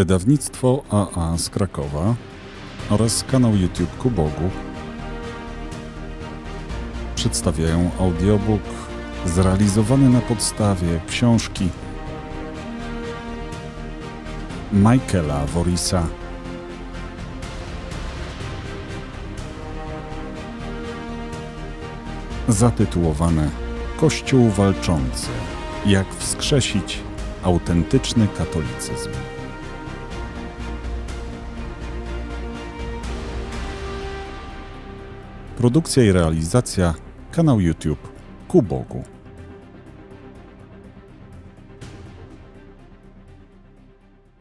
wydawnictwo AA z Krakowa oraz kanał YouTube Ku Bogu przedstawiają audiobook zrealizowany na podstawie książki Michaela Worisa. Zatytułowane Kościół walczący. Jak wskrzesić autentyczny katolicyzm. Produkcja i realizacja kanał YouTube Ku Bogu.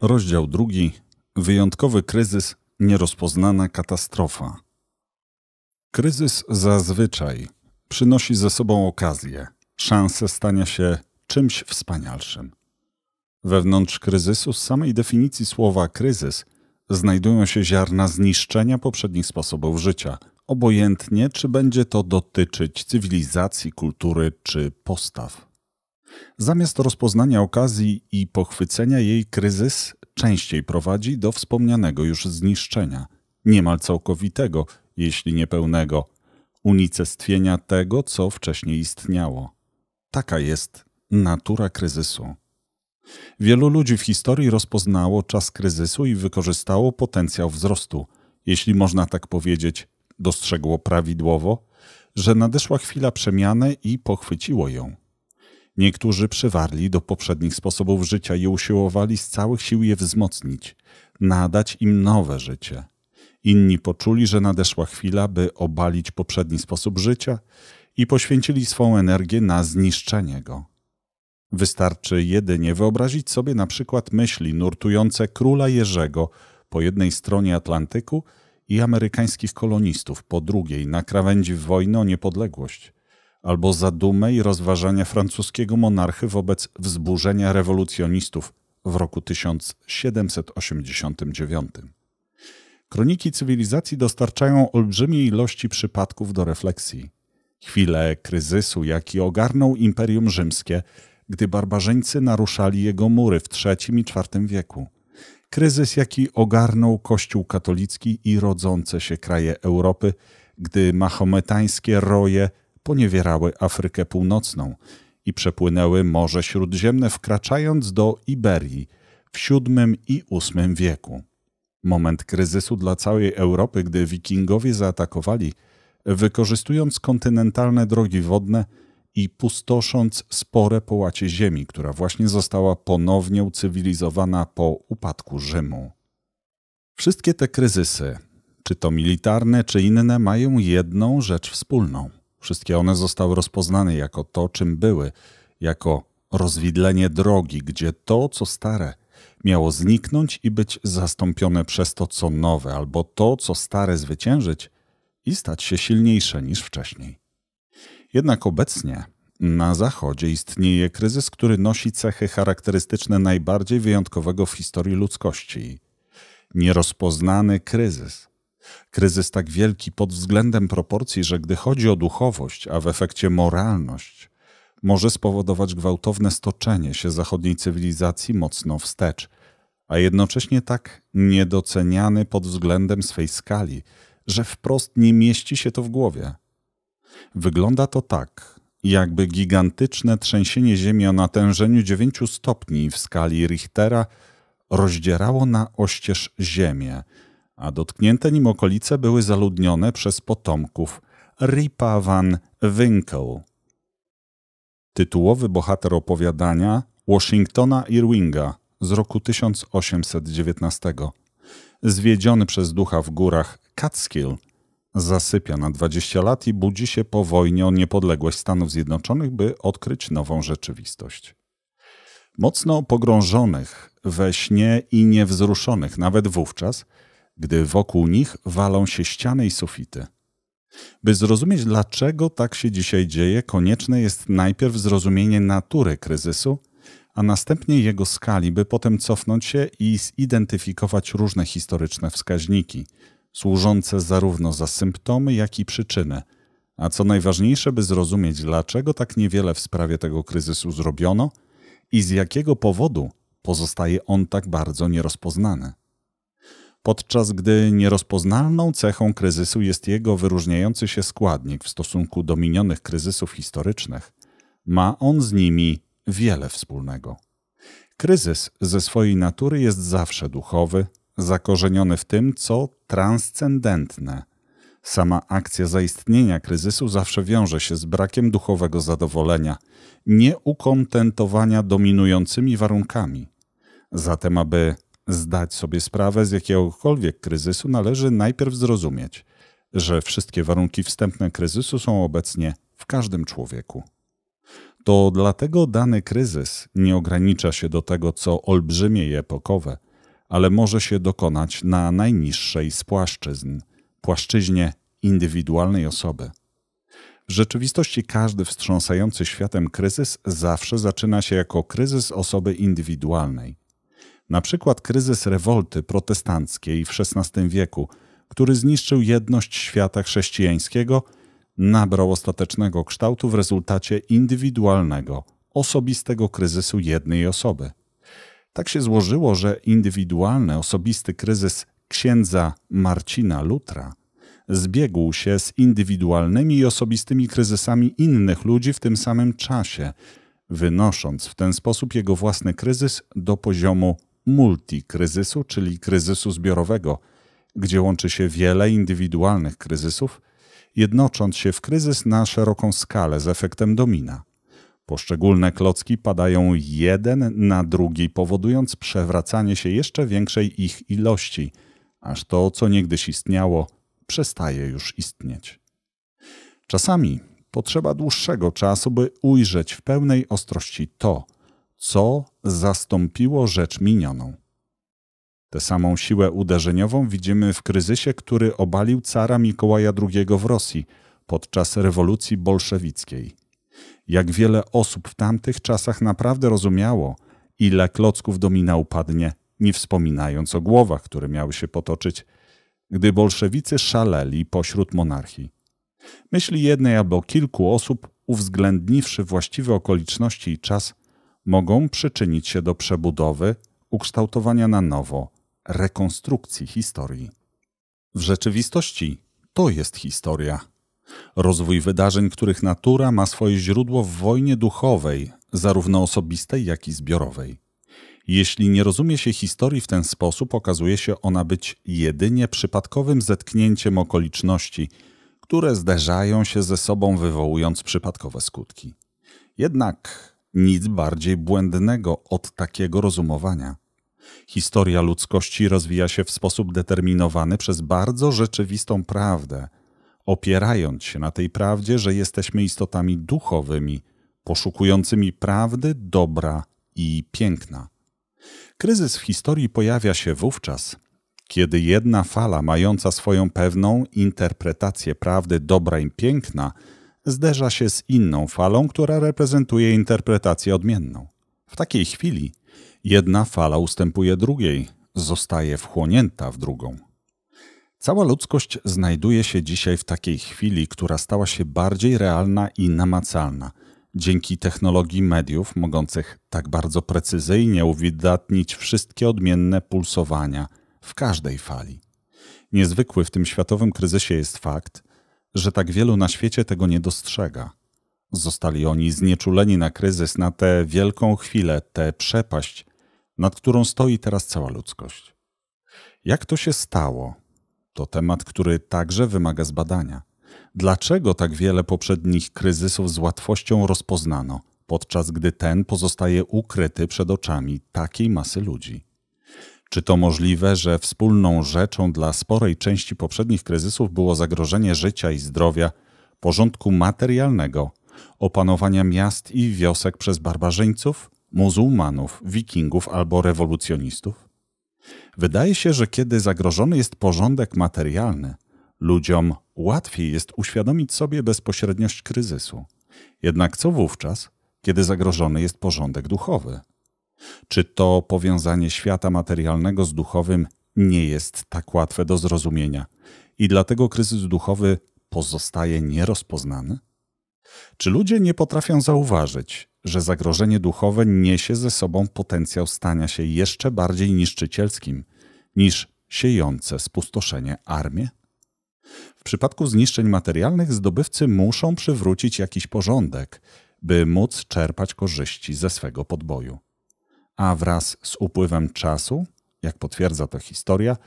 Rozdział drugi. Wyjątkowy kryzys, nierozpoznana katastrofa. Kryzys zazwyczaj przynosi ze sobą okazję, szansę stania się czymś wspanialszym. Wewnątrz kryzysu, z samej definicji słowa kryzys, znajdują się ziarna zniszczenia poprzednich sposobów życia – obojętnie czy będzie to dotyczyć cywilizacji, kultury czy postaw. Zamiast rozpoznania okazji i pochwycenia jej kryzys częściej prowadzi do wspomnianego już zniszczenia, niemal całkowitego, jeśli nie pełnego, unicestwienia tego, co wcześniej istniało. Taka jest natura kryzysu. Wielu ludzi w historii rozpoznało czas kryzysu i wykorzystało potencjał wzrostu, jeśli można tak powiedzieć, dostrzegło prawidłowo, że nadeszła chwila przemiany i pochwyciło ją. Niektórzy przywarli do poprzednich sposobów życia i usiłowali z całych sił je wzmocnić, nadać im nowe życie. Inni poczuli, że nadeszła chwila, by obalić poprzedni sposób życia i poświęcili swą energię na zniszczenie go. Wystarczy jedynie wyobrazić sobie na przykład myśli nurtujące króla Jerzego po jednej stronie Atlantyku i amerykańskich kolonistów po drugiej na krawędzi wojny o niepodległość, albo za dumę i rozważania francuskiego monarchy wobec wzburzenia rewolucjonistów w roku 1789. Kroniki cywilizacji dostarczają olbrzymiej ilości przypadków do refleksji. Chwile kryzysu, jaki ogarnął Imperium Rzymskie, gdy barbarzyńcy naruszali jego mury w III i IV wieku – Kryzys, jaki ogarnął Kościół katolicki i rodzące się kraje Europy, gdy mahometańskie roje poniewierały Afrykę Północną i przepłynęły Morze Śródziemne, wkraczając do Iberii w VII i VIII wieku. Moment kryzysu dla całej Europy, gdy wikingowie zaatakowali, wykorzystując kontynentalne drogi wodne, i pustosząc spore połacie ziemi, która właśnie została ponownie ucywilizowana po upadku Rzymu. Wszystkie te kryzysy, czy to militarne, czy inne, mają jedną rzecz wspólną. Wszystkie one zostały rozpoznane jako to, czym były, jako rozwidlenie drogi, gdzie to, co stare, miało zniknąć i być zastąpione przez to, co nowe, albo to, co stare zwyciężyć i stać się silniejsze niż wcześniej. Jednak obecnie na Zachodzie istnieje kryzys, który nosi cechy charakterystyczne najbardziej wyjątkowego w historii ludzkości nierozpoznany kryzys. Kryzys tak wielki pod względem proporcji, że gdy chodzi o duchowość, a w efekcie moralność, może spowodować gwałtowne stoczenie się zachodniej cywilizacji mocno wstecz, a jednocześnie tak niedoceniany pod względem swej skali, że wprost nie mieści się to w głowie. Wygląda to tak, jakby gigantyczne trzęsienie ziemi o natężeniu 9 stopni w skali Richtera rozdzierało na oścież ziemię, a dotknięte nim okolice były zaludnione przez potomków Ripa van Winkle. Tytułowy bohater opowiadania Washingtona Irwinga z roku 1819. Zwiedziony przez ducha w górach Catskill – Zasypia na 20 lat i budzi się po wojnie o niepodległość Stanów Zjednoczonych, by odkryć nową rzeczywistość. Mocno pogrążonych we śnie i niewzruszonych nawet wówczas, gdy wokół nich walą się ściany i sufity. By zrozumieć, dlaczego tak się dzisiaj dzieje, konieczne jest najpierw zrozumienie natury kryzysu, a następnie jego skali, by potem cofnąć się i zidentyfikować różne historyczne wskaźniki – służące zarówno za symptomy, jak i przyczyny. A co najważniejsze, by zrozumieć, dlaczego tak niewiele w sprawie tego kryzysu zrobiono i z jakiego powodu pozostaje on tak bardzo nierozpoznany. Podczas gdy nierozpoznalną cechą kryzysu jest jego wyróżniający się składnik w stosunku do minionych kryzysów historycznych, ma on z nimi wiele wspólnego. Kryzys ze swojej natury jest zawsze duchowy, zakorzeniony w tym, co transcendentne. Sama akcja zaistnienia kryzysu zawsze wiąże się z brakiem duchowego zadowolenia, nieukontentowania dominującymi warunkami. Zatem, aby zdać sobie sprawę z jakiegokolwiek kryzysu, należy najpierw zrozumieć, że wszystkie warunki wstępne kryzysu są obecnie w każdym człowieku. To dlatego dany kryzys nie ogranicza się do tego, co olbrzymie i epokowe – ale może się dokonać na najniższej z płaszczyzn płaszczyźnie indywidualnej osoby. W rzeczywistości każdy wstrząsający światem kryzys zawsze zaczyna się jako kryzys osoby indywidualnej. Na przykład kryzys rewolty protestanckiej w XVI wieku, który zniszczył jedność świata chrześcijańskiego, nabrał ostatecznego kształtu w rezultacie indywidualnego, osobistego kryzysu jednej osoby. Tak się złożyło, że indywidualny, osobisty kryzys księdza Marcina Lutra zbiegł się z indywidualnymi i osobistymi kryzysami innych ludzi w tym samym czasie, wynosząc w ten sposób jego własny kryzys do poziomu multikryzysu, czyli kryzysu zbiorowego, gdzie łączy się wiele indywidualnych kryzysów, jednocząc się w kryzys na szeroką skalę z efektem domina. Poszczególne klocki padają jeden na drugi, powodując przewracanie się jeszcze większej ich ilości, aż to, co niegdyś istniało, przestaje już istnieć. Czasami potrzeba dłuższego czasu, by ujrzeć w pełnej ostrości to, co zastąpiło rzecz minioną. Tę samą siłę uderzeniową widzimy w kryzysie, który obalił cara Mikołaja II w Rosji podczas rewolucji bolszewickiej jak wiele osób w tamtych czasach naprawdę rozumiało, ile klocków domina upadnie, nie wspominając o głowach, które miały się potoczyć, gdy bolszewicy szaleli pośród monarchii. Myśli jednej albo kilku osób, uwzględniwszy właściwe okoliczności i czas, mogą przyczynić się do przebudowy, ukształtowania na nowo, rekonstrukcji historii. W rzeczywistości to jest historia. Rozwój wydarzeń, których natura ma swoje źródło w wojnie duchowej, zarówno osobistej, jak i zbiorowej. Jeśli nie rozumie się historii w ten sposób, okazuje się ona być jedynie przypadkowym zetknięciem okoliczności, które zderzają się ze sobą, wywołując przypadkowe skutki. Jednak nic bardziej błędnego od takiego rozumowania. Historia ludzkości rozwija się w sposób determinowany przez bardzo rzeczywistą prawdę, opierając się na tej prawdzie, że jesteśmy istotami duchowymi, poszukującymi prawdy, dobra i piękna. Kryzys w historii pojawia się wówczas, kiedy jedna fala mająca swoją pewną interpretację prawdy, dobra i piękna zderza się z inną falą, która reprezentuje interpretację odmienną. W takiej chwili jedna fala ustępuje drugiej, zostaje wchłonięta w drugą. Cała ludzkość znajduje się dzisiaj w takiej chwili, która stała się bardziej realna i namacalna. Dzięki technologii mediów, mogących tak bardzo precyzyjnie uwydatnić wszystkie odmienne pulsowania w każdej fali. Niezwykły w tym światowym kryzysie jest fakt, że tak wielu na świecie tego nie dostrzega. Zostali oni znieczuleni na kryzys, na tę wielką chwilę, tę przepaść, nad którą stoi teraz cała ludzkość. Jak to się stało, to temat, który także wymaga zbadania. Dlaczego tak wiele poprzednich kryzysów z łatwością rozpoznano, podczas gdy ten pozostaje ukryty przed oczami takiej masy ludzi? Czy to możliwe, że wspólną rzeczą dla sporej części poprzednich kryzysów było zagrożenie życia i zdrowia, porządku materialnego, opanowania miast i wiosek przez barbarzyńców, muzułmanów, wikingów albo rewolucjonistów? Wydaje się, że kiedy zagrożony jest porządek materialny, ludziom łatwiej jest uświadomić sobie bezpośredniość kryzysu. Jednak co wówczas, kiedy zagrożony jest porządek duchowy? Czy to powiązanie świata materialnego z duchowym nie jest tak łatwe do zrozumienia i dlatego kryzys duchowy pozostaje nierozpoznany? Czy ludzie nie potrafią zauważyć, że zagrożenie duchowe niesie ze sobą potencjał stania się jeszcze bardziej niszczycielskim niż siejące spustoszenie armię. W przypadku zniszczeń materialnych zdobywcy muszą przywrócić jakiś porządek, by móc czerpać korzyści ze swego podboju. A wraz z upływem czasu, jak potwierdza to historia,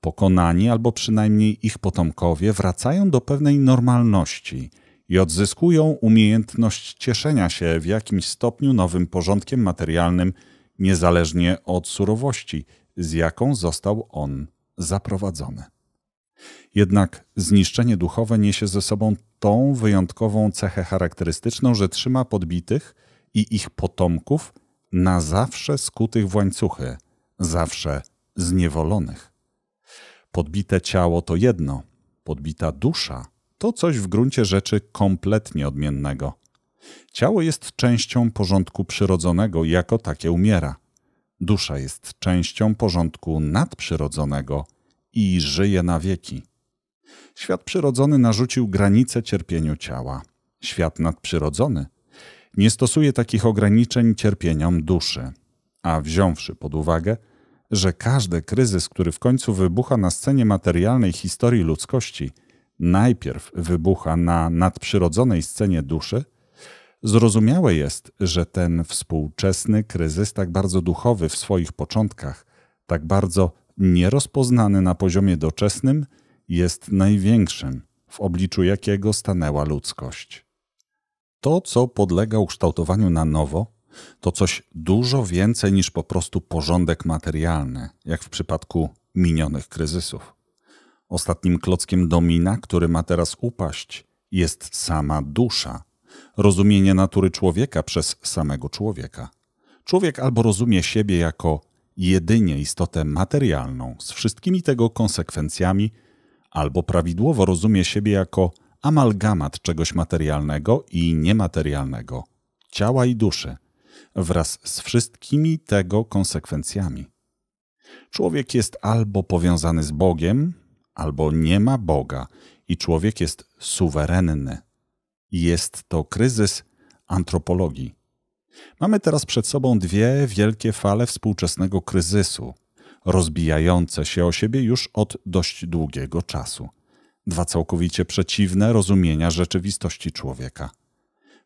pokonani albo przynajmniej ich potomkowie wracają do pewnej normalności, i odzyskują umiejętność cieszenia się w jakimś stopniu nowym porządkiem materialnym, niezależnie od surowości, z jaką został on zaprowadzony. Jednak zniszczenie duchowe niesie ze sobą tą wyjątkową cechę charakterystyczną, że trzyma podbitych i ich potomków na zawsze skutych w łańcuchy, zawsze zniewolonych. Podbite ciało to jedno, podbita dusza to coś w gruncie rzeczy kompletnie odmiennego. Ciało jest częścią porządku przyrodzonego, jako takie umiera. Dusza jest częścią porządku nadprzyrodzonego i żyje na wieki. Świat przyrodzony narzucił granice cierpieniu ciała. Świat nadprzyrodzony nie stosuje takich ograniczeń cierpieniom duszy. A wziąwszy pod uwagę, że każdy kryzys, który w końcu wybucha na scenie materialnej historii ludzkości, najpierw wybucha na nadprzyrodzonej scenie duszy, zrozumiałe jest, że ten współczesny kryzys, tak bardzo duchowy w swoich początkach, tak bardzo nierozpoznany na poziomie doczesnym, jest największym, w obliczu jakiego stanęła ludzkość. To, co podlega ukształtowaniu na nowo, to coś dużo więcej niż po prostu porządek materialny, jak w przypadku minionych kryzysów. Ostatnim klockiem domina, który ma teraz upaść, jest sama dusza, rozumienie natury człowieka przez samego człowieka. Człowiek albo rozumie siebie jako jedynie istotę materialną z wszystkimi tego konsekwencjami, albo prawidłowo rozumie siebie jako amalgamat czegoś materialnego i niematerialnego, ciała i duszy, wraz z wszystkimi tego konsekwencjami. Człowiek jest albo powiązany z Bogiem, albo nie ma Boga i człowiek jest suwerenny. Jest to kryzys antropologii. Mamy teraz przed sobą dwie wielkie fale współczesnego kryzysu, rozbijające się o siebie już od dość długiego czasu. Dwa całkowicie przeciwne rozumienia rzeczywistości człowieka.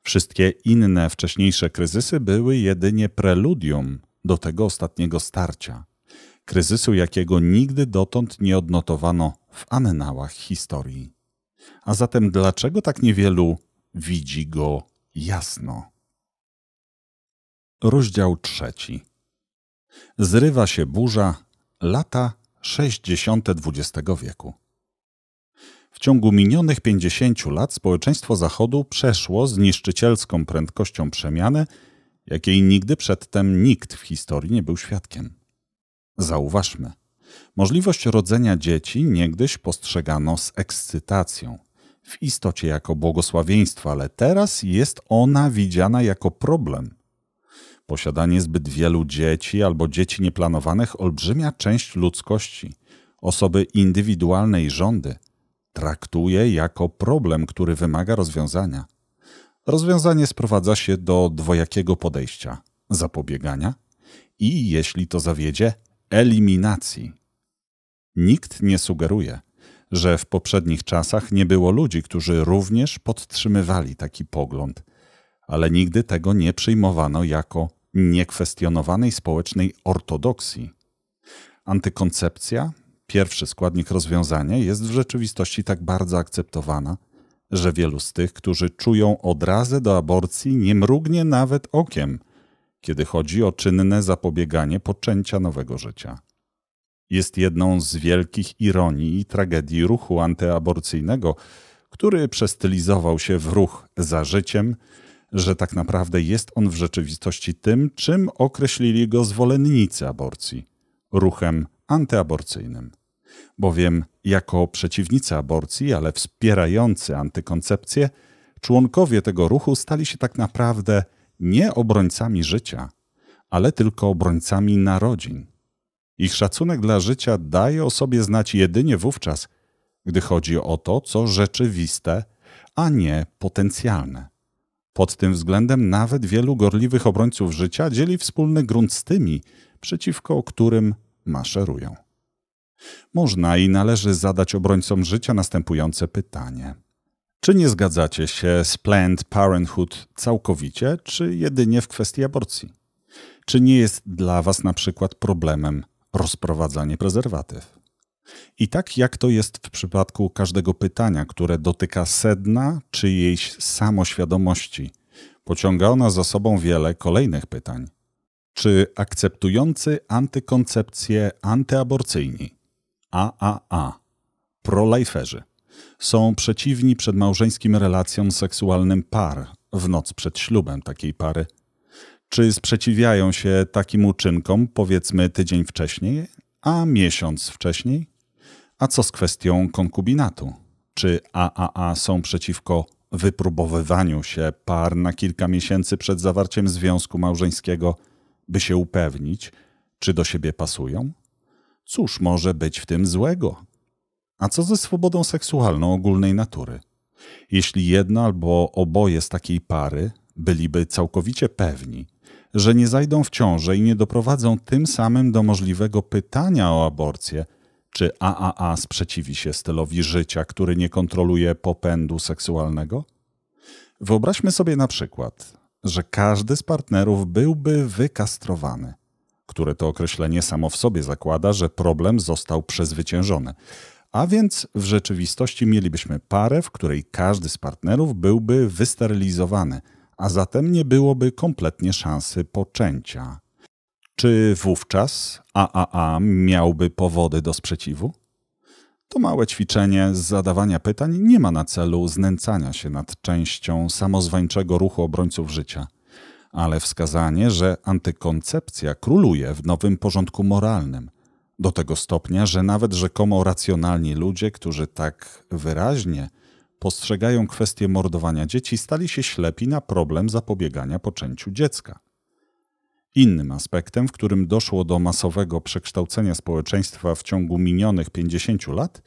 Wszystkie inne wcześniejsze kryzysy były jedynie preludium do tego ostatniego starcia kryzysu jakiego nigdy dotąd nie odnotowano w annałach historii. A zatem dlaczego tak niewielu widzi go jasno? Rozdział trzeci. Zrywa się burza, lata 60. XX wieku. W ciągu minionych 50 lat społeczeństwo Zachodu przeszło z niszczycielską prędkością przemianę, jakiej nigdy przedtem nikt w historii nie był świadkiem. Zauważmy, możliwość rodzenia dzieci niegdyś postrzegano z ekscytacją, w istocie jako błogosławieństwo, ale teraz jest ona widziana jako problem. Posiadanie zbyt wielu dzieci albo dzieci nieplanowanych olbrzymia część ludzkości, osoby indywidualne i rządy, traktuje jako problem, który wymaga rozwiązania. Rozwiązanie sprowadza się do dwojakiego podejścia: zapobiegania i, jeśli to zawiedzie, eliminacji. Nikt nie sugeruje, że w poprzednich czasach nie było ludzi, którzy również podtrzymywali taki pogląd, ale nigdy tego nie przyjmowano jako niekwestionowanej społecznej ortodoksji. Antykoncepcja, pierwszy składnik rozwiązania, jest w rzeczywistości tak bardzo akceptowana, że wielu z tych, którzy czują odrazę do aborcji, nie mrugnie nawet okiem – kiedy chodzi o czynne zapobieganie poczęcia nowego życia. Jest jedną z wielkich ironii i tragedii ruchu antyaborcyjnego, który przestylizował się w ruch za życiem, że tak naprawdę jest on w rzeczywistości tym, czym określili go zwolennicy aborcji ruchem antyaborcyjnym. Bowiem jako przeciwnicy aborcji, ale wspierający antykoncepcję, członkowie tego ruchu stali się tak naprawdę nie obrońcami życia, ale tylko obrońcami narodzin. Ich szacunek dla życia daje o sobie znać jedynie wówczas, gdy chodzi o to, co rzeczywiste, a nie potencjalne. Pod tym względem nawet wielu gorliwych obrońców życia dzieli wspólny grunt z tymi, przeciwko którym maszerują. Można i należy zadać obrońcom życia następujące pytanie: czy nie zgadzacie się z Planned Parenthood całkowicie, czy jedynie w kwestii aborcji? Czy nie jest dla Was na przykład problemem rozprowadzanie prezerwatyw? I tak jak to jest w przypadku każdego pytania, które dotyka sedna czyjejś samoświadomości, pociąga ona za sobą wiele kolejnych pytań. Czy akceptujący antykoncepcję antyaborcyjni, AAA, proliferzy, są przeciwni przedmałżeńskim relacjom seksualnym par w noc przed ślubem takiej pary. Czy sprzeciwiają się takim uczynkom, powiedzmy tydzień wcześniej, a miesiąc wcześniej? A co z kwestią konkubinatu? Czy AAA są przeciwko wypróbowywaniu się par na kilka miesięcy przed zawarciem związku małżeńskiego, by się upewnić, czy do siebie pasują? Cóż może być w tym złego? A co ze swobodą seksualną ogólnej natury? Jeśli jedna albo oboje z takiej pary byliby całkowicie pewni, że nie zajdą w ciąże i nie doprowadzą tym samym do możliwego pytania o aborcję, czy AAA sprzeciwi się stylowi życia, który nie kontroluje popędu seksualnego? Wyobraźmy sobie na przykład, że każdy z partnerów byłby wykastrowany, które to określenie samo w sobie zakłada, że problem został przezwyciężony. A więc w rzeczywistości mielibyśmy parę, w której każdy z partnerów byłby wysterylizowany, a zatem nie byłoby kompletnie szansy poczęcia. Czy wówczas AAA miałby powody do sprzeciwu? To małe ćwiczenie z zadawania pytań nie ma na celu znęcania się nad częścią samozwańczego ruchu obrońców życia, ale wskazanie, że antykoncepcja króluje w nowym porządku moralnym, do tego stopnia, że nawet rzekomo racjonalni ludzie, którzy tak wyraźnie postrzegają kwestię mordowania dzieci, stali się ślepi na problem zapobiegania poczęciu dziecka. Innym aspektem, w którym doszło do masowego przekształcenia społeczeństwa w ciągu minionych 50 lat,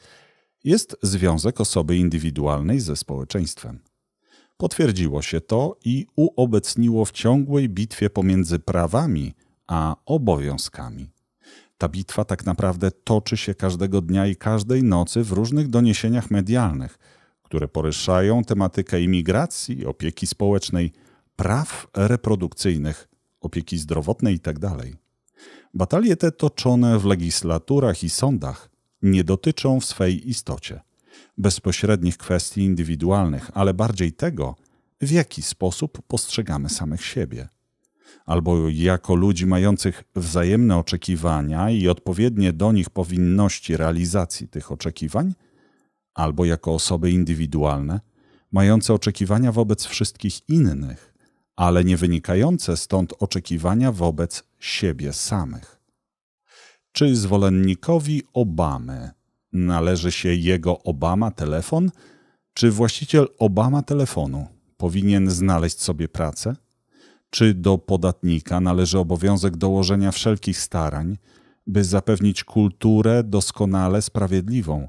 jest związek osoby indywidualnej ze społeczeństwem. Potwierdziło się to i uobecniło w ciągłej bitwie pomiędzy prawami a obowiązkami. Ta bitwa tak naprawdę toczy się każdego dnia i każdej nocy w różnych doniesieniach medialnych, które poruszają tematykę imigracji, opieki społecznej, praw reprodukcyjnych, opieki zdrowotnej itd. Tak Batalie te toczone w legislaturach i sądach nie dotyczą w swej istocie bezpośrednich kwestii indywidualnych, ale bardziej tego, w jaki sposób postrzegamy samych siebie albo jako ludzi mających wzajemne oczekiwania i odpowiednie do nich powinności realizacji tych oczekiwań, albo jako osoby indywidualne, mające oczekiwania wobec wszystkich innych, ale nie wynikające stąd oczekiwania wobec siebie samych. Czy zwolennikowi Obamy należy się jego Obama telefon, czy właściciel Obama telefonu powinien znaleźć sobie pracę? czy do podatnika należy obowiązek dołożenia wszelkich starań, by zapewnić kulturę doskonale sprawiedliwą,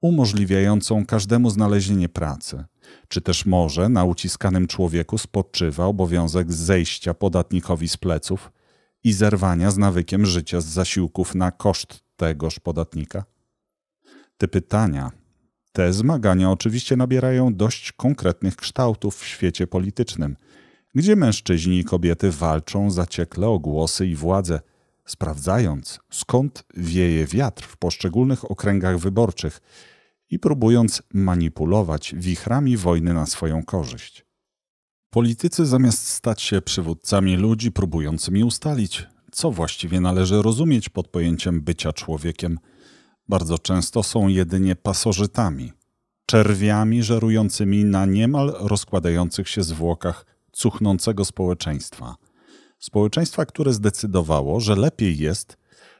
umożliwiającą każdemu znalezienie pracy, czy też może na uciskanym człowieku spoczywa obowiązek zejścia podatnikowi z pleców i zerwania z nawykiem życia z zasiłków na koszt tegoż podatnika? Te pytania, te zmagania oczywiście nabierają dość konkretnych kształtów w świecie politycznym – gdzie mężczyźni i kobiety walczą zaciekle o głosy i władzę, sprawdzając skąd wieje wiatr w poszczególnych okręgach wyborczych i próbując manipulować wichrami wojny na swoją korzyść. Politycy zamiast stać się przywódcami ludzi próbującymi ustalić, co właściwie należy rozumieć pod pojęciem bycia człowiekiem, bardzo często są jedynie pasożytami, czerwiami żerującymi na niemal rozkładających się zwłokach cuchnącego społeczeństwa. Społeczeństwa, które zdecydowało, że lepiej jest,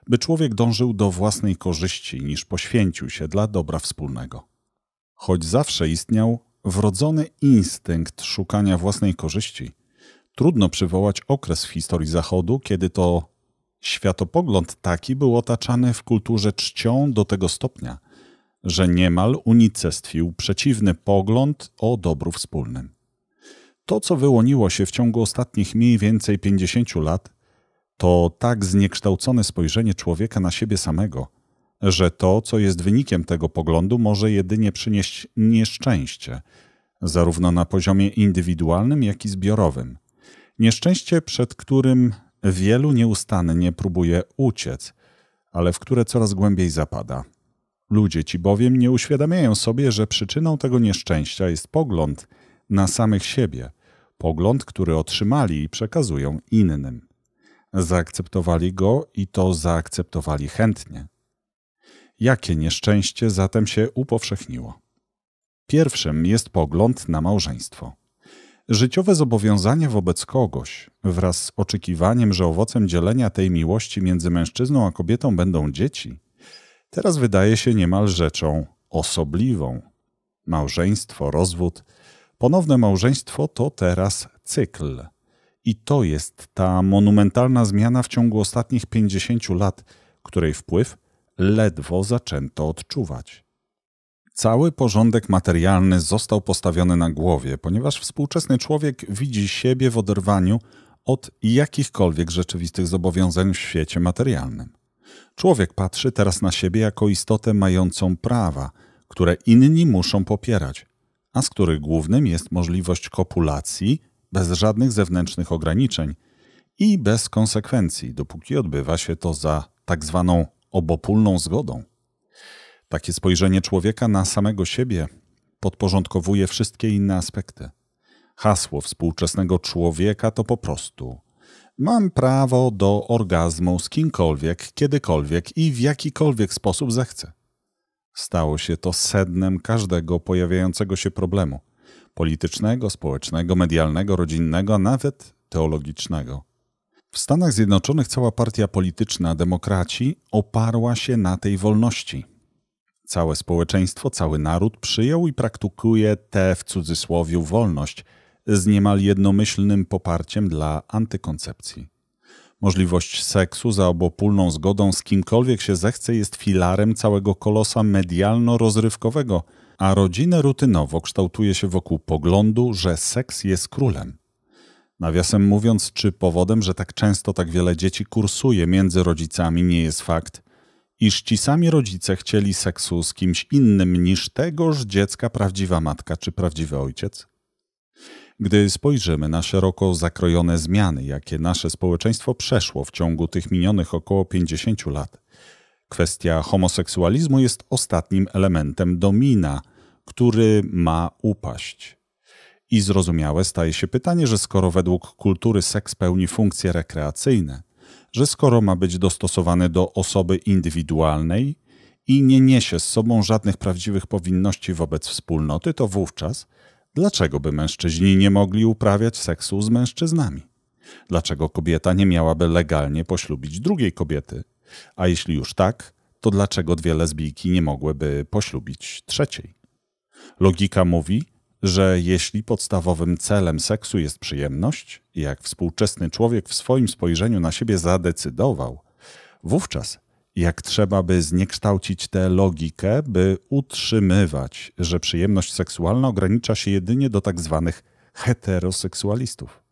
by człowiek dążył do własnej korzyści niż poświęcił się dla dobra wspólnego. Choć zawsze istniał wrodzony instynkt szukania własnej korzyści, trudno przywołać okres w historii Zachodu, kiedy to światopogląd taki był otaczany w kulturze czcią do tego stopnia, że niemal unicestwił przeciwny pogląd o dobru wspólnym. To, co wyłoniło się w ciągu ostatnich mniej więcej 50 lat, to tak zniekształcone spojrzenie człowieka na siebie samego, że to, co jest wynikiem tego poglądu, może jedynie przynieść nieszczęście, zarówno na poziomie indywidualnym, jak i zbiorowym. Nieszczęście, przed którym wielu nieustannie próbuje uciec, ale w które coraz głębiej zapada. Ludzie ci bowiem nie uświadamiają sobie, że przyczyną tego nieszczęścia jest pogląd na samych siebie, Pogląd, który otrzymali i przekazują innym. Zaakceptowali go i to zaakceptowali chętnie. Jakie nieszczęście zatem się upowszechniło? Pierwszym jest pogląd na małżeństwo. Życiowe zobowiązanie wobec kogoś, wraz z oczekiwaniem, że owocem dzielenia tej miłości między mężczyzną a kobietą będą dzieci, teraz wydaje się niemal rzeczą osobliwą. Małżeństwo, rozwód Ponowne małżeństwo to teraz cykl. I to jest ta monumentalna zmiana w ciągu ostatnich 50 lat, której wpływ ledwo zaczęto odczuwać. Cały porządek materialny został postawiony na głowie, ponieważ współczesny człowiek widzi siebie w oderwaniu od jakichkolwiek rzeczywistych zobowiązań w świecie materialnym. Człowiek patrzy teraz na siebie jako istotę mającą prawa, które inni muszą popierać, a z których głównym jest możliwość kopulacji bez żadnych zewnętrznych ograniczeń i bez konsekwencji, dopóki odbywa się to za tak zwaną obopólną zgodą. Takie spojrzenie człowieka na samego siebie podporządkowuje wszystkie inne aspekty. Hasło współczesnego człowieka to po prostu mam prawo do orgazmu z kimkolwiek, kiedykolwiek i w jakikolwiek sposób zechcę. Stało się to sednem każdego pojawiającego się problemu politycznego, społecznego, medialnego, rodzinnego, a nawet teologicznego. W Stanach Zjednoczonych cała partia polityczna demokraci oparła się na tej wolności. Całe społeczeństwo, cały naród przyjął i praktykuje tę w cudzysłowie wolność z niemal jednomyślnym poparciem dla antykoncepcji. Możliwość seksu za obopólną zgodą z kimkolwiek się zechce jest filarem całego kolosa medialno-rozrywkowego, a rodzinę rutynowo kształtuje się wokół poglądu, że seks jest królem. Nawiasem mówiąc, czy powodem, że tak często tak wiele dzieci kursuje między rodzicami, nie jest fakt, iż ci sami rodzice chcieli seksu z kimś innym niż tegoż dziecka prawdziwa matka czy prawdziwy ojciec? Gdy spojrzymy na szeroko zakrojone zmiany, jakie nasze społeczeństwo przeszło w ciągu tych minionych około 50 lat, kwestia homoseksualizmu jest ostatnim elementem domina, który ma upaść. I zrozumiałe staje się pytanie, że skoro według kultury seks pełni funkcje rekreacyjne, że skoro ma być dostosowany do osoby indywidualnej i nie niesie z sobą żadnych prawdziwych powinności wobec wspólnoty, to wówczas Dlaczego by mężczyźni nie mogli uprawiać seksu z mężczyznami? Dlaczego kobieta nie miałaby legalnie poślubić drugiej kobiety? A jeśli już tak, to dlaczego dwie lesbijki nie mogłyby poślubić trzeciej? Logika mówi, że jeśli podstawowym celem seksu jest przyjemność, jak współczesny człowiek w swoim spojrzeniu na siebie zadecydował, wówczas jak trzeba by zniekształcić tę logikę, by utrzymywać, że przyjemność seksualna ogranicza się jedynie do tak zwanych heteroseksualistów.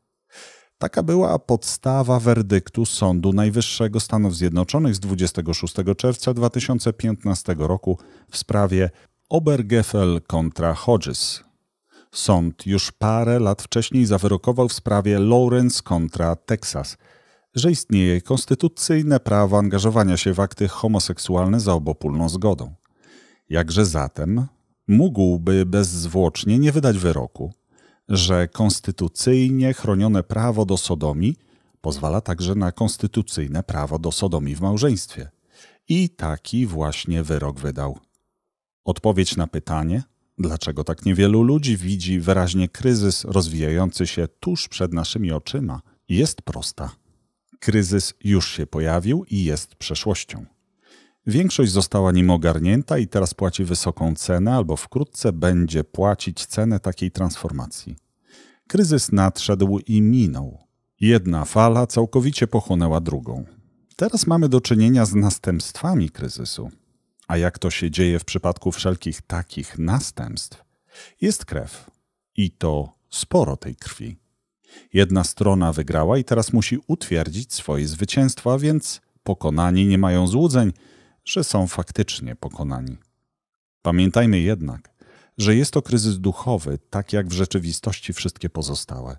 Taka była podstawa werdyktu Sądu Najwyższego Stanów Zjednoczonych z 26 czerwca 2015 roku w sprawie Obergefell kontra Hodges. Sąd już parę lat wcześniej zawyrokował w sprawie Lawrence kontra Texas – że istnieje konstytucyjne prawo angażowania się w akty homoseksualne za obopólną zgodą. Jakże zatem mógłby bezzwłocznie nie wydać wyroku, że konstytucyjnie chronione prawo do sodomii pozwala także na konstytucyjne prawo do sodomii w małżeństwie. I taki właśnie wyrok wydał. Odpowiedź na pytanie, dlaczego tak niewielu ludzi widzi wyraźnie kryzys rozwijający się tuż przed naszymi oczyma, jest prosta. Kryzys już się pojawił i jest przeszłością. Większość została nim ogarnięta i teraz płaci wysoką cenę, albo wkrótce będzie płacić cenę takiej transformacji. Kryzys nadszedł i minął. Jedna fala całkowicie pochłonęła drugą. Teraz mamy do czynienia z następstwami kryzysu. A jak to się dzieje w przypadku wszelkich takich następstw? Jest krew. I to sporo tej krwi. Jedna strona wygrała i teraz musi utwierdzić swoje zwycięstwo, a więc pokonani nie mają złudzeń, że są faktycznie pokonani. Pamiętajmy jednak, że jest to kryzys duchowy, tak jak w rzeczywistości wszystkie pozostałe.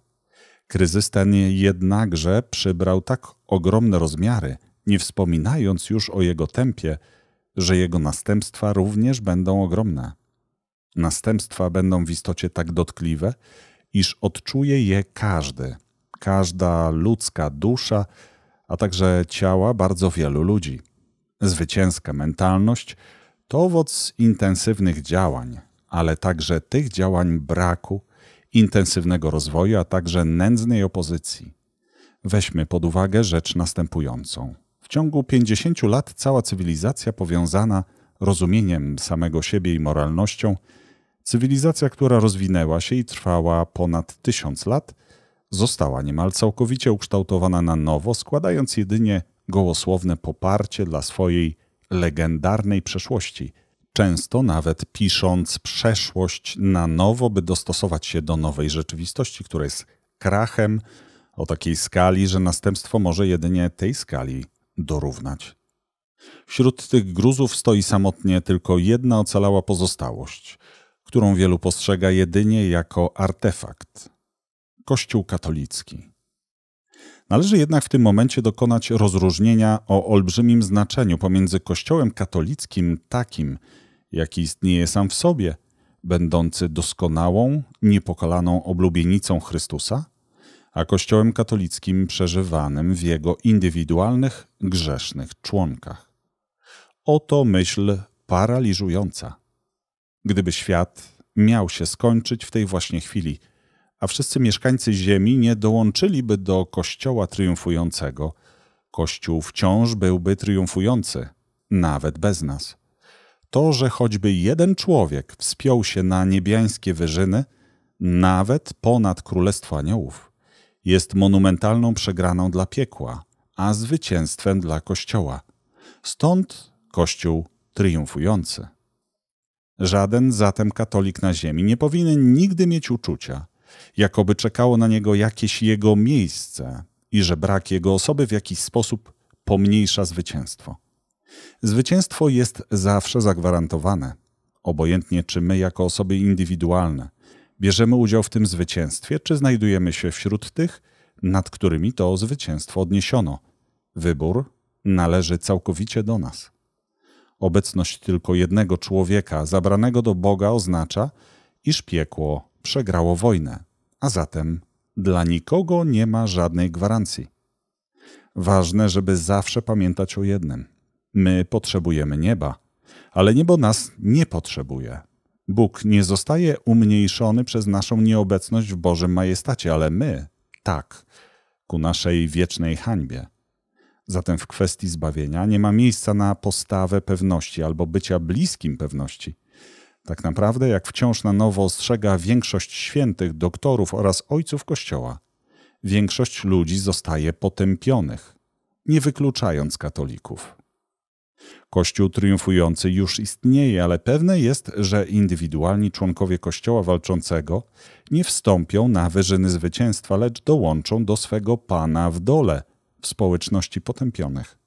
Kryzys ten jednakże przybrał tak ogromne rozmiary, nie wspominając już o jego tempie, że jego następstwa również będą ogromne. Następstwa będą w istocie tak dotkliwe, iż odczuje je każdy, każda ludzka dusza, a także ciała bardzo wielu ludzi. Zwycięska mentalność to owoc intensywnych działań, ale także tych działań braku, intensywnego rozwoju, a także nędznej opozycji. Weźmy pod uwagę rzecz następującą. W ciągu 50 lat cała cywilizacja powiązana rozumieniem samego siebie i moralnością Cywilizacja, która rozwinęła się i trwała ponad tysiąc lat, została niemal całkowicie ukształtowana na nowo, składając jedynie gołosłowne poparcie dla swojej legendarnej przeszłości. Często nawet pisząc przeszłość na nowo, by dostosować się do nowej rzeczywistości, która jest krachem o takiej skali, że następstwo może jedynie tej skali dorównać. Wśród tych gruzów stoi samotnie tylko jedna ocalała pozostałość – którą wielu postrzega jedynie jako artefakt Kościół katolicki. Należy jednak w tym momencie dokonać rozróżnienia o olbrzymim znaczeniu pomiędzy Kościołem katolickim takim, jaki istnieje sam w sobie, będący doskonałą, niepokalaną oblubienicą Chrystusa, a Kościołem katolickim przeżywanym w jego indywidualnych, grzesznych członkach. Oto myśl paraliżująca, gdyby świat miał się skończyć w tej właśnie chwili, a wszyscy mieszkańcy Ziemi nie dołączyliby do Kościoła triumfującego. Kościół wciąż byłby triumfujący, nawet bez nas. To, że choćby jeden człowiek wspiął się na niebiańskie wyżyny, nawet ponad Królestwo Aniołów, jest monumentalną przegraną dla piekła, a zwycięstwem dla Kościoła. Stąd Kościół triumfujący. Żaden zatem katolik na ziemi nie powinien nigdy mieć uczucia, jakoby czekało na niego jakieś jego miejsce i że brak jego osoby w jakiś sposób pomniejsza zwycięstwo. Zwycięstwo jest zawsze zagwarantowane, obojętnie czy my jako osoby indywidualne bierzemy udział w tym zwycięstwie, czy znajdujemy się wśród tych, nad którymi to zwycięstwo odniesiono. Wybór należy całkowicie do nas. Obecność tylko jednego człowieka zabranego do Boga oznacza, iż piekło przegrało wojnę, a zatem dla nikogo nie ma żadnej gwarancji. Ważne, żeby zawsze pamiętać o jednym. My potrzebujemy nieba, ale niebo nas nie potrzebuje. Bóg nie zostaje umniejszony przez naszą nieobecność w Bożym majestacie, ale my, tak, ku naszej wiecznej hańbie. Zatem w kwestii zbawienia nie ma miejsca na postawę pewności albo bycia bliskim pewności. Tak naprawdę, jak wciąż na nowo ostrzega większość świętych, doktorów oraz ojców Kościoła, większość ludzi zostaje potępionych, nie wykluczając katolików. Kościół triumfujący już istnieje, ale pewne jest, że indywidualni członkowie Kościoła walczącego nie wstąpią na wyżyny zwycięstwa, lecz dołączą do swego Pana w dole – społeczności potępionych.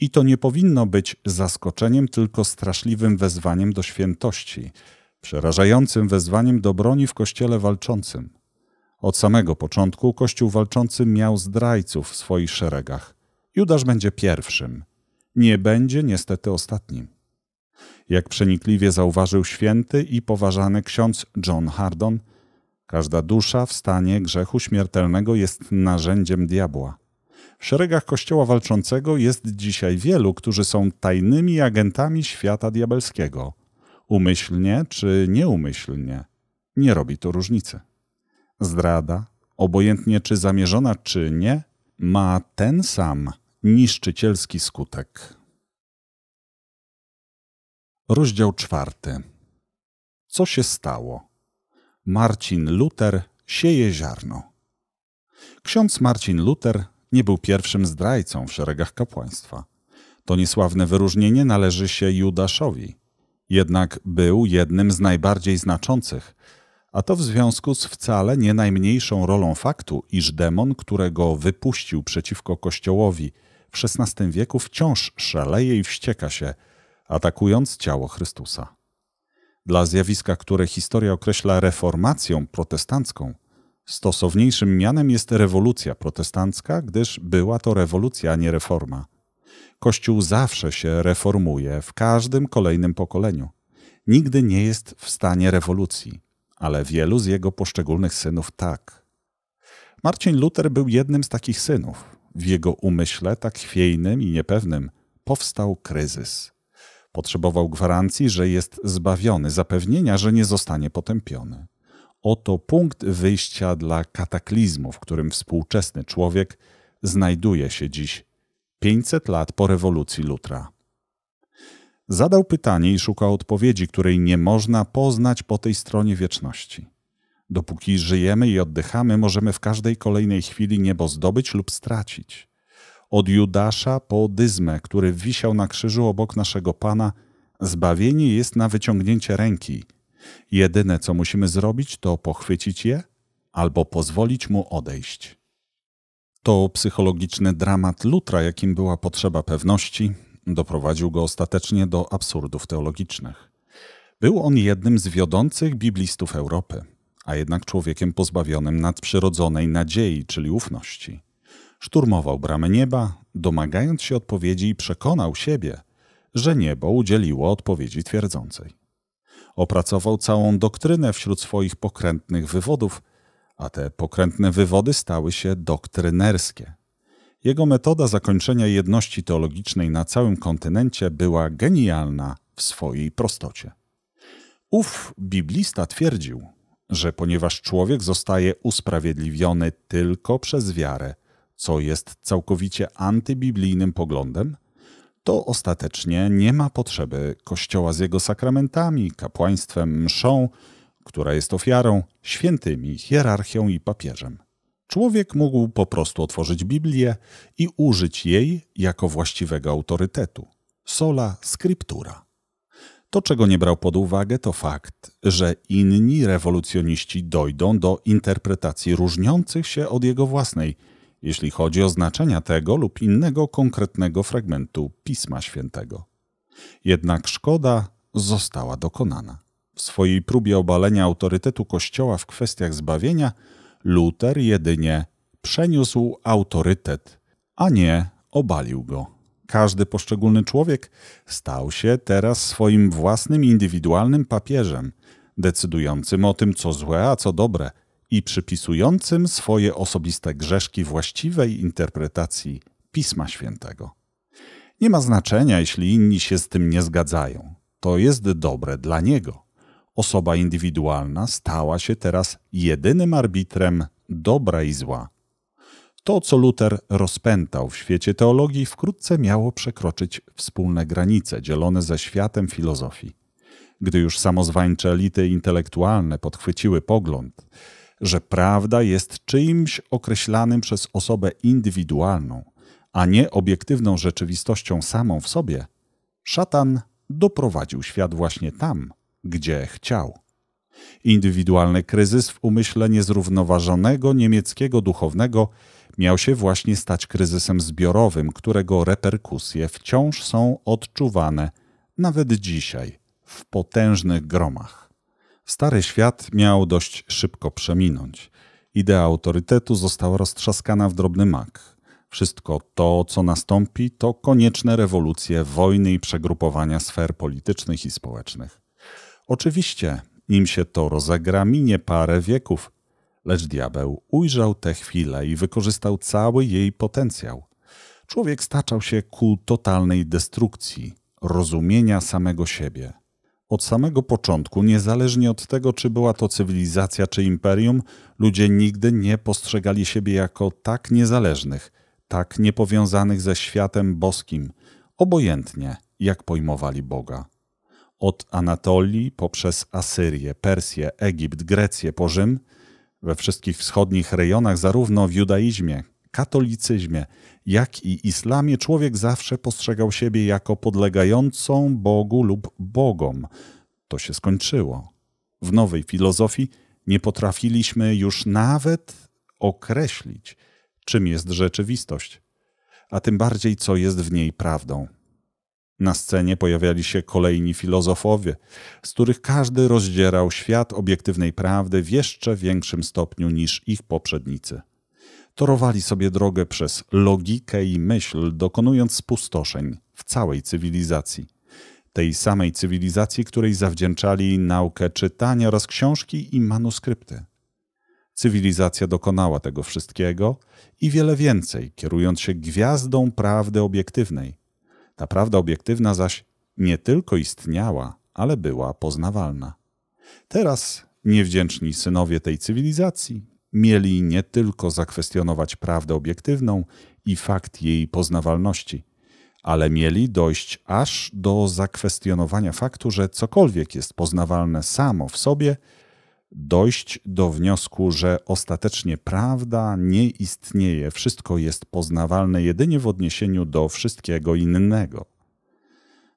I to nie powinno być zaskoczeniem, tylko straszliwym wezwaniem do świętości, przerażającym wezwaniem do broni w kościele walczącym. Od samego początku kościół walczący miał zdrajców w swoich szeregach. Judasz będzie pierwszym. Nie będzie niestety ostatnim. Jak przenikliwie zauważył święty i poważany ksiądz John Hardon, każda dusza w stanie grzechu śmiertelnego jest narzędziem diabła. W szeregach Kościoła Walczącego jest dzisiaj wielu, którzy są tajnymi agentami świata diabelskiego. Umyślnie czy nieumyślnie, nie robi to różnicy. Zdrada, obojętnie czy zamierzona, czy nie, ma ten sam niszczycielski skutek. Rozdział czwarty. Co się stało? Marcin Luther sieje ziarno. Ksiądz Marcin Luther nie był pierwszym zdrajcą w szeregach kapłaństwa. To niesławne wyróżnienie należy się Judaszowi. Jednak był jednym z najbardziej znaczących, a to w związku z wcale nie najmniejszą rolą faktu, iż demon, którego wypuścił przeciwko Kościołowi w XVI wieku, wciąż szaleje i wścieka się, atakując ciało Chrystusa. Dla zjawiska, które historia określa reformacją protestancką, Stosowniejszym mianem jest rewolucja protestancka, gdyż była to rewolucja, a nie reforma. Kościół zawsze się reformuje w każdym kolejnym pokoleniu. Nigdy nie jest w stanie rewolucji, ale wielu z jego poszczególnych synów tak. Marcin Luther był jednym z takich synów. W jego umyśle, tak chwiejnym i niepewnym, powstał kryzys. Potrzebował gwarancji, że jest zbawiony, zapewnienia, że nie zostanie potępiony. Oto punkt wyjścia dla kataklizmu, w którym współczesny człowiek znajduje się dziś, 500 lat po rewolucji Lutra. Zadał pytanie i szukał odpowiedzi, której nie można poznać po tej stronie wieczności. Dopóki żyjemy i oddychamy, możemy w każdej kolejnej chwili niebo zdobyć lub stracić. Od Judasza po Dyzmę, który wisiał na krzyżu obok naszego Pana, zbawienie jest na wyciągnięcie ręki – Jedyne, co musimy zrobić, to pochwycić je albo pozwolić mu odejść. To psychologiczny dramat Lutra, jakim była potrzeba pewności, doprowadził go ostatecznie do absurdów teologicznych. Był on jednym z wiodących biblistów Europy, a jednak człowiekiem pozbawionym nadprzyrodzonej nadziei, czyli ufności. Szturmował bramy nieba, domagając się odpowiedzi i przekonał siebie, że niebo udzieliło odpowiedzi twierdzącej. Opracował całą doktrynę wśród swoich pokrętnych wywodów, a te pokrętne wywody stały się doktrynerskie. Jego metoda zakończenia jedności teologicznej na całym kontynencie była genialna w swojej prostocie. Ów biblista twierdził, że ponieważ człowiek zostaje usprawiedliwiony tylko przez wiarę, co jest całkowicie antybiblijnym poglądem, to ostatecznie nie ma potrzeby Kościoła z jego sakramentami, kapłaństwem, mszą, która jest ofiarą, świętymi, hierarchią i papieżem. Człowiek mógł po prostu otworzyć Biblię i użyć jej jako właściwego autorytetu sola scriptura. To, czego nie brał pod uwagę, to fakt, że inni rewolucjoniści dojdą do interpretacji różniących się od jego własnej jeśli chodzi o znaczenia tego lub innego konkretnego fragmentu Pisma Świętego. Jednak szkoda została dokonana. W swojej próbie obalenia autorytetu Kościoła w kwestiach zbawienia, Luter jedynie przeniósł autorytet, a nie obalił go. Każdy poszczególny człowiek stał się teraz swoim własnym indywidualnym papieżem, decydującym o tym, co złe, a co dobre – i przypisującym swoje osobiste grzeszki właściwej interpretacji Pisma Świętego. Nie ma znaczenia, jeśli inni się z tym nie zgadzają. To jest dobre dla niego. Osoba indywidualna stała się teraz jedynym arbitrem dobra i zła. To, co Luther rozpętał w świecie teologii, wkrótce miało przekroczyć wspólne granice dzielone ze światem filozofii. Gdy już samozwańcze elity intelektualne podchwyciły pogląd, że prawda jest czymś określanym przez osobę indywidualną, a nie obiektywną rzeczywistością samą w sobie, szatan doprowadził świat właśnie tam, gdzie chciał. Indywidualny kryzys w umyśle niezrównoważonego niemieckiego duchownego miał się właśnie stać kryzysem zbiorowym, którego reperkusje wciąż są odczuwane, nawet dzisiaj, w potężnych gromach. Stary świat miał dość szybko przeminąć. Idea autorytetu została roztrzaskana w drobny mak. Wszystko to, co nastąpi, to konieczne rewolucje, wojny i przegrupowania sfer politycznych i społecznych. Oczywiście, nim się to rozegra, minie parę wieków, lecz diabeł ujrzał tę chwilę i wykorzystał cały jej potencjał. Człowiek staczał się ku totalnej destrukcji, rozumienia samego siebie – od samego początku, niezależnie od tego, czy była to cywilizacja czy imperium, ludzie nigdy nie postrzegali siebie jako tak niezależnych, tak niepowiązanych ze światem boskim, obojętnie jak pojmowali Boga. Od Anatolii poprzez Asyrię, Persję, Egipt, Grecję po Rzym, we wszystkich wschodnich rejonach, zarówno w judaizmie, katolicyzmie, jak i islamie człowiek zawsze postrzegał siebie jako podlegającą Bogu lub Bogom. To się skończyło. W nowej filozofii nie potrafiliśmy już nawet określić, czym jest rzeczywistość, a tym bardziej, co jest w niej prawdą. Na scenie pojawiali się kolejni filozofowie, z których każdy rozdzierał świat obiektywnej prawdy w jeszcze większym stopniu niż ich poprzednicy torowali sobie drogę przez logikę i myśl, dokonując spustoszeń w całej cywilizacji. Tej samej cywilizacji, której zawdzięczali naukę czytania oraz książki i manuskrypty. Cywilizacja dokonała tego wszystkiego i wiele więcej, kierując się gwiazdą prawdy obiektywnej. Ta prawda obiektywna zaś nie tylko istniała, ale była poznawalna. Teraz niewdzięczni synowie tej cywilizacji mieli nie tylko zakwestionować prawdę obiektywną i fakt jej poznawalności, ale mieli dojść aż do zakwestionowania faktu, że cokolwiek jest poznawalne samo w sobie, dojść do wniosku, że ostatecznie prawda nie istnieje, wszystko jest poznawalne jedynie w odniesieniu do wszystkiego innego.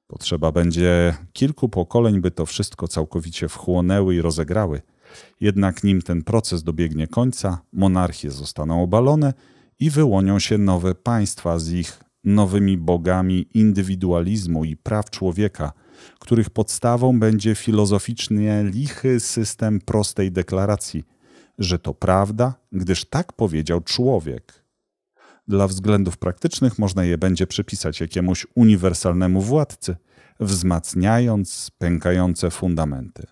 Potrzeba będzie kilku pokoleń, by to wszystko całkowicie wchłonęły i rozegrały – jednak nim ten proces dobiegnie końca, monarchie zostaną obalone i wyłonią się nowe państwa z ich nowymi bogami indywidualizmu i praw człowieka, których podstawą będzie filozoficznie lichy system prostej deklaracji, że to prawda, gdyż tak powiedział człowiek dla względów praktycznych można je będzie przypisać jakiemuś uniwersalnemu władcy, wzmacniając pękające fundamenty.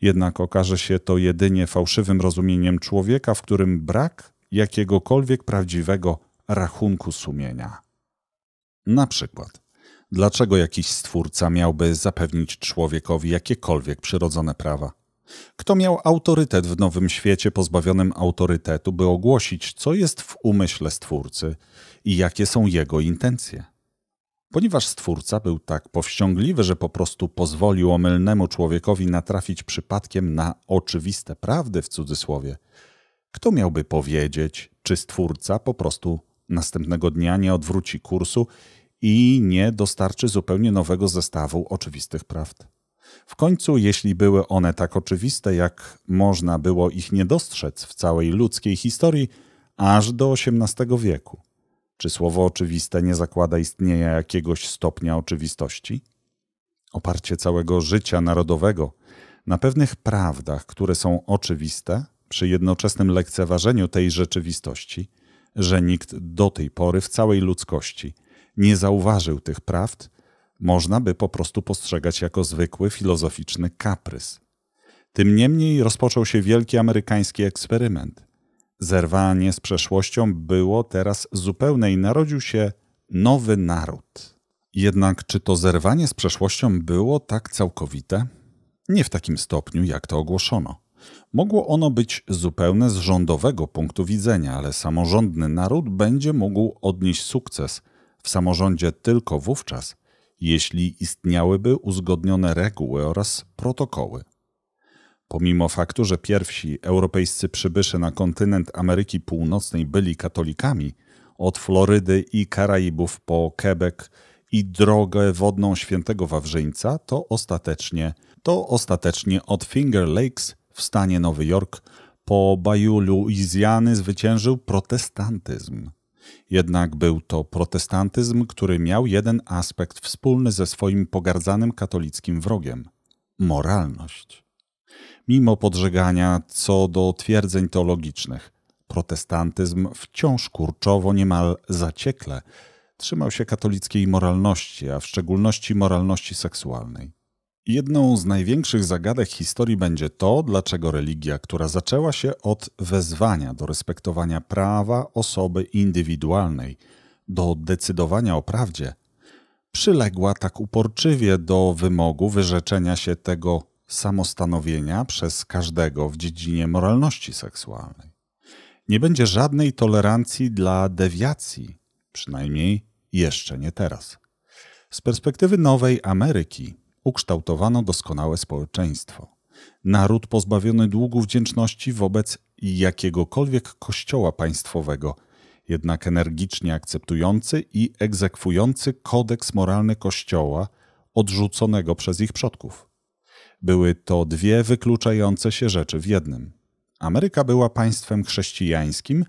Jednak okaże się to jedynie fałszywym rozumieniem człowieka, w którym brak jakiegokolwiek prawdziwego rachunku sumienia. Na przykład, dlaczego jakiś stwórca miałby zapewnić człowiekowi jakiekolwiek przyrodzone prawa? Kto miał autorytet w nowym świecie pozbawionym autorytetu, by ogłosić, co jest w umyśle stwórcy i jakie są jego intencje? Ponieważ Stwórca był tak powściągliwy, że po prostu pozwolił omylnemu człowiekowi natrafić przypadkiem na oczywiste prawdy w cudzysłowie, kto miałby powiedzieć, czy Stwórca po prostu następnego dnia nie odwróci kursu i nie dostarczy zupełnie nowego zestawu oczywistych prawd? W końcu, jeśli były one tak oczywiste, jak można było ich nie dostrzec w całej ludzkiej historii aż do XVIII wieku. Czy słowo oczywiste nie zakłada istnienia jakiegoś stopnia oczywistości? Oparcie całego życia narodowego na pewnych prawdach, które są oczywiste, przy jednoczesnym lekceważeniu tej rzeczywistości, że nikt do tej pory w całej ludzkości nie zauważył tych prawd, można by po prostu postrzegać jako zwykły filozoficzny kaprys. Tym niemniej rozpoczął się wielki amerykański eksperyment – Zerwanie z przeszłością było teraz zupełne i narodził się nowy naród. Jednak czy to zerwanie z przeszłością było tak całkowite? Nie w takim stopniu, jak to ogłoszono. Mogło ono być zupełne z rządowego punktu widzenia, ale samorządny naród będzie mógł odnieść sukces w samorządzie tylko wówczas, jeśli istniałyby uzgodnione reguły oraz protokoły. Pomimo faktu, że pierwsi europejscy przybysze na kontynent Ameryki Północnej byli katolikami, od Florydy i Karaibów po Quebec i drogę wodną świętego Wawrzyńca, to ostatecznie, to ostatecznie od Finger Lakes w stanie Nowy Jork po Bayou Luizjany zwyciężył protestantyzm. Jednak był to protestantyzm, który miał jeden aspekt wspólny ze swoim pogardzanym katolickim wrogiem moralność mimo podżegania co do twierdzeń teologicznych. Protestantyzm wciąż kurczowo, niemal zaciekle, trzymał się katolickiej moralności, a w szczególności moralności seksualnej. Jedną z największych zagadek historii będzie to, dlaczego religia, która zaczęła się od wezwania do respektowania prawa osoby indywidualnej, do decydowania o prawdzie, przyległa tak uporczywie do wymogu wyrzeczenia się tego samostanowienia przez każdego w dziedzinie moralności seksualnej. Nie będzie żadnej tolerancji dla dewiacji, przynajmniej jeszcze nie teraz. Z perspektywy Nowej Ameryki ukształtowano doskonałe społeczeństwo. Naród pozbawiony długu wdzięczności wobec jakiegokolwiek kościoła państwowego, jednak energicznie akceptujący i egzekwujący kodeks moralny kościoła odrzuconego przez ich przodków. Były to dwie wykluczające się rzeczy w jednym. Ameryka była państwem chrześcijańskim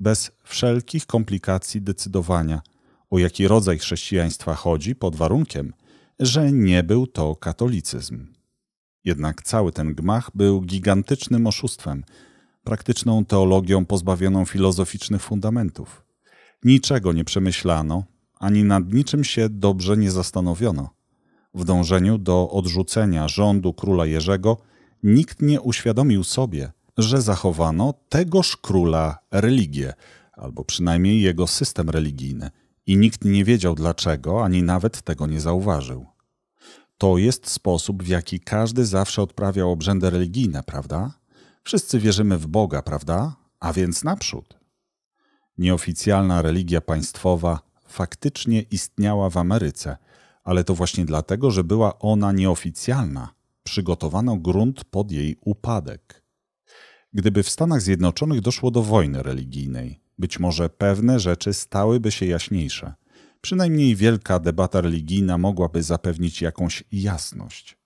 bez wszelkich komplikacji decydowania, o jaki rodzaj chrześcijaństwa chodzi, pod warunkiem, że nie był to katolicyzm. Jednak cały ten gmach był gigantycznym oszustwem, praktyczną teologią pozbawioną filozoficznych fundamentów. Niczego nie przemyślano, ani nad niczym się dobrze nie zastanowiono. W dążeniu do odrzucenia rządu króla Jerzego nikt nie uświadomił sobie, że zachowano tegoż króla religię, albo przynajmniej jego system religijny, i nikt nie wiedział dlaczego, ani nawet tego nie zauważył. To jest sposób, w jaki każdy zawsze odprawiał obrzędy religijne, prawda? Wszyscy wierzymy w Boga, prawda? A więc naprzód. Nieoficjalna religia państwowa faktycznie istniała w Ameryce – ale to właśnie dlatego, że była ona nieoficjalna, przygotowano grunt pod jej upadek. Gdyby w Stanach Zjednoczonych doszło do wojny religijnej, być może pewne rzeczy stałyby się jaśniejsze. Przynajmniej wielka debata religijna mogłaby zapewnić jakąś jasność.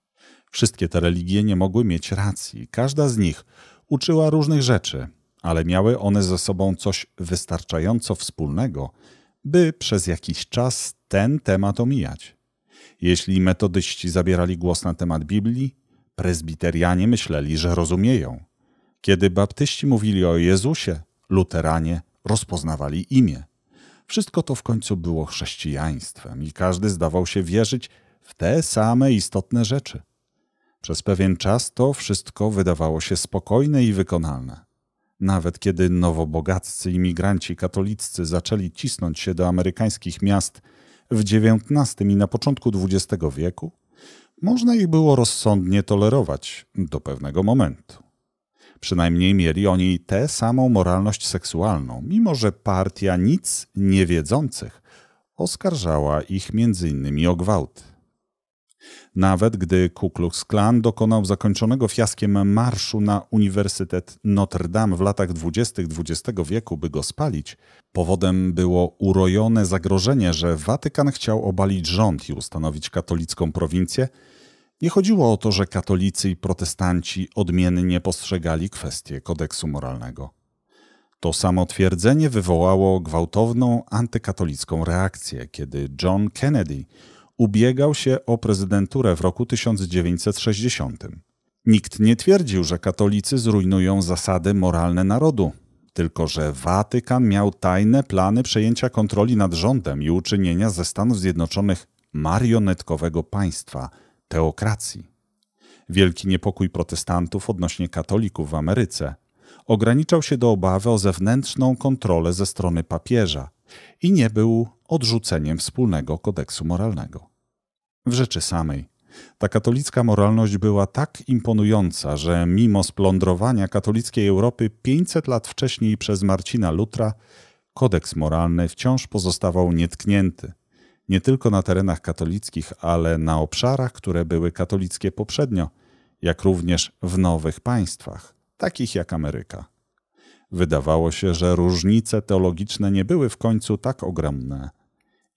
Wszystkie te religie nie mogły mieć racji, każda z nich uczyła różnych rzeczy, ale miały one ze sobą coś wystarczająco wspólnego, by przez jakiś czas ten temat omijać. Jeśli metodyści zabierali głos na temat Biblii, prezbiterianie myśleli, że rozumieją. Kiedy baptyści mówili o Jezusie, luteranie rozpoznawali imię. Wszystko to w końcu było chrześcijaństwem i każdy zdawał się wierzyć w te same istotne rzeczy. Przez pewien czas to wszystko wydawało się spokojne i wykonalne. Nawet kiedy nowobogaccy imigranci katoliccy zaczęli cisnąć się do amerykańskich miast – w XIX i na początku XX wieku można ich było rozsądnie tolerować do pewnego momentu. Przynajmniej mieli oni tę samą moralność seksualną, mimo że partia nic niewiedzących oskarżała ich m.in. o gwałty. Nawet gdy Ku Klux Klan dokonał zakończonego fiaskiem marszu na Uniwersytet Notre Dame w latach dwudziestych XX wieku, by go spalić, powodem było urojone zagrożenie, że Watykan chciał obalić rząd i ustanowić katolicką prowincję. Nie chodziło o to, że katolicy i protestanci odmiennie postrzegali kwestię kodeksu moralnego. To samo twierdzenie wywołało gwałtowną antykatolicką reakcję, kiedy John Kennedy – ubiegał się o prezydenturę w roku 1960. Nikt nie twierdził, że katolicy zrujnują zasady moralne narodu, tylko że Watykan miał tajne plany przejęcia kontroli nad rządem i uczynienia ze Stanów Zjednoczonych marionetkowego państwa, teokracji. Wielki niepokój protestantów odnośnie katolików w Ameryce ograniczał się do obawy o zewnętrzną kontrolę ze strony papieża i nie był odrzuceniem wspólnego kodeksu moralnego. W rzeczy samej, ta katolicka moralność była tak imponująca, że mimo splądrowania katolickiej Europy 500 lat wcześniej przez Marcina Lutra, kodeks moralny wciąż pozostawał nietknięty. Nie tylko na terenach katolickich, ale na obszarach, które były katolickie poprzednio, jak również w nowych państwach, takich jak Ameryka. Wydawało się, że różnice teologiczne nie były w końcu tak ogromne –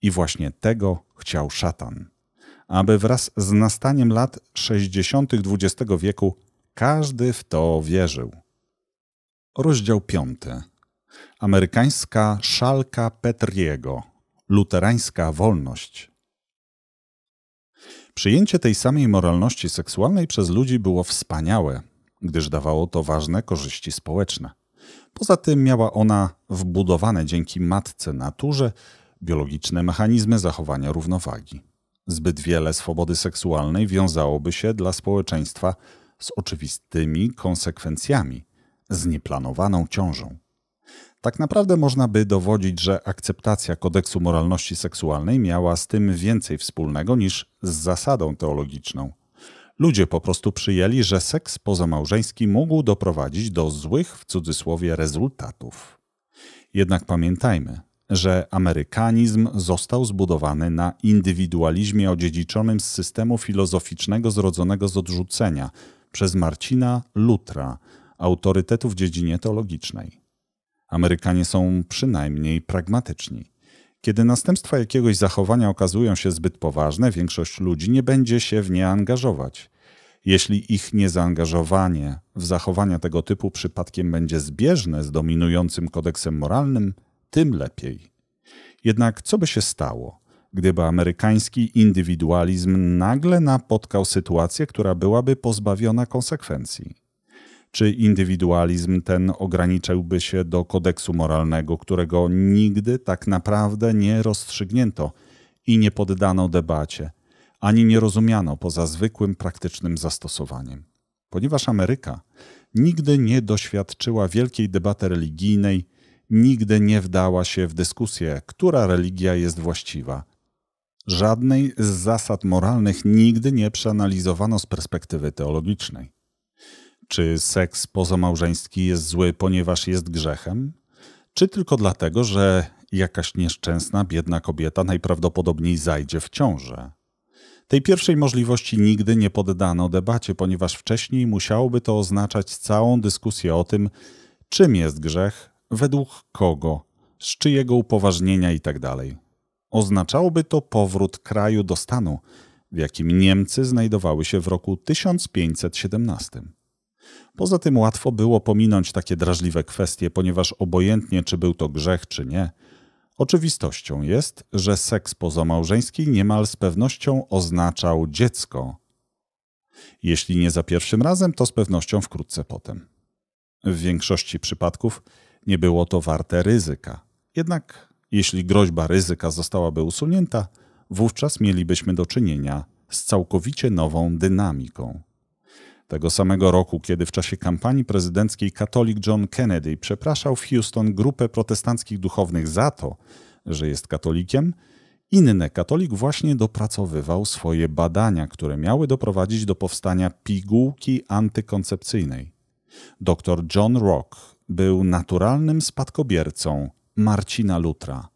i właśnie tego chciał szatan. Aby wraz z nastaniem lat 60. XX wieku każdy w to wierzył. Rozdział 5. Amerykańska szalka Petriego. Luterańska wolność. Przyjęcie tej samej moralności seksualnej przez ludzi było wspaniałe, gdyż dawało to ważne korzyści społeczne. Poza tym miała ona wbudowane dzięki matce naturze biologiczne mechanizmy zachowania równowagi. Zbyt wiele swobody seksualnej wiązałoby się dla społeczeństwa z oczywistymi konsekwencjami, z nieplanowaną ciążą. Tak naprawdę można by dowodzić, że akceptacja kodeksu moralności seksualnej miała z tym więcej wspólnego niż z zasadą teologiczną. Ludzie po prostu przyjęli, że seks pozamałżeński mógł doprowadzić do złych w cudzysłowie rezultatów. Jednak pamiętajmy, że amerykanizm został zbudowany na indywidualizmie odziedziczonym z systemu filozoficznego zrodzonego z odrzucenia przez Marcina Lutra, autorytetu w dziedzinie teologicznej. Amerykanie są przynajmniej pragmatyczni. Kiedy następstwa jakiegoś zachowania okazują się zbyt poważne, większość ludzi nie będzie się w nie angażować. Jeśli ich niezaangażowanie w zachowania tego typu przypadkiem będzie zbieżne z dominującym kodeksem moralnym, tym lepiej. Jednak co by się stało, gdyby amerykański indywidualizm nagle napotkał sytuację, która byłaby pozbawiona konsekwencji? Czy indywidualizm ten ograniczałby się do kodeksu moralnego, którego nigdy tak naprawdę nie rozstrzygnięto i nie poddano debacie, ani nie rozumiano poza zwykłym praktycznym zastosowaniem? Ponieważ Ameryka nigdy nie doświadczyła wielkiej debaty religijnej, nigdy nie wdała się w dyskusję, która religia jest właściwa. Żadnej z zasad moralnych nigdy nie przeanalizowano z perspektywy teologicznej. Czy seks pozamałżeński jest zły, ponieważ jest grzechem? Czy tylko dlatego, że jakaś nieszczęsna, biedna kobieta najprawdopodobniej zajdzie w ciążę? Tej pierwszej możliwości nigdy nie poddano debacie, ponieważ wcześniej musiałoby to oznaczać całą dyskusję o tym, czym jest grzech, według kogo, z czyjego upoważnienia itd. Tak Oznaczałoby to powrót kraju do stanu, w jakim Niemcy znajdowały się w roku 1517. Poza tym łatwo było pominąć takie drażliwe kwestie, ponieważ obojętnie czy był to grzech czy nie, oczywistością jest, że seks pozamałżeński niemal z pewnością oznaczał dziecko. Jeśli nie za pierwszym razem, to z pewnością wkrótce potem. W większości przypadków nie było to warte ryzyka. Jednak jeśli groźba ryzyka zostałaby usunięta, wówczas mielibyśmy do czynienia z całkowicie nową dynamiką. Tego samego roku, kiedy w czasie kampanii prezydenckiej katolik John Kennedy przepraszał w Houston grupę protestanckich duchownych za to, że jest katolikiem, inny katolik właśnie dopracowywał swoje badania, które miały doprowadzić do powstania pigułki antykoncepcyjnej. Dr John Rock był naturalnym spadkobiercą Marcina Lutra.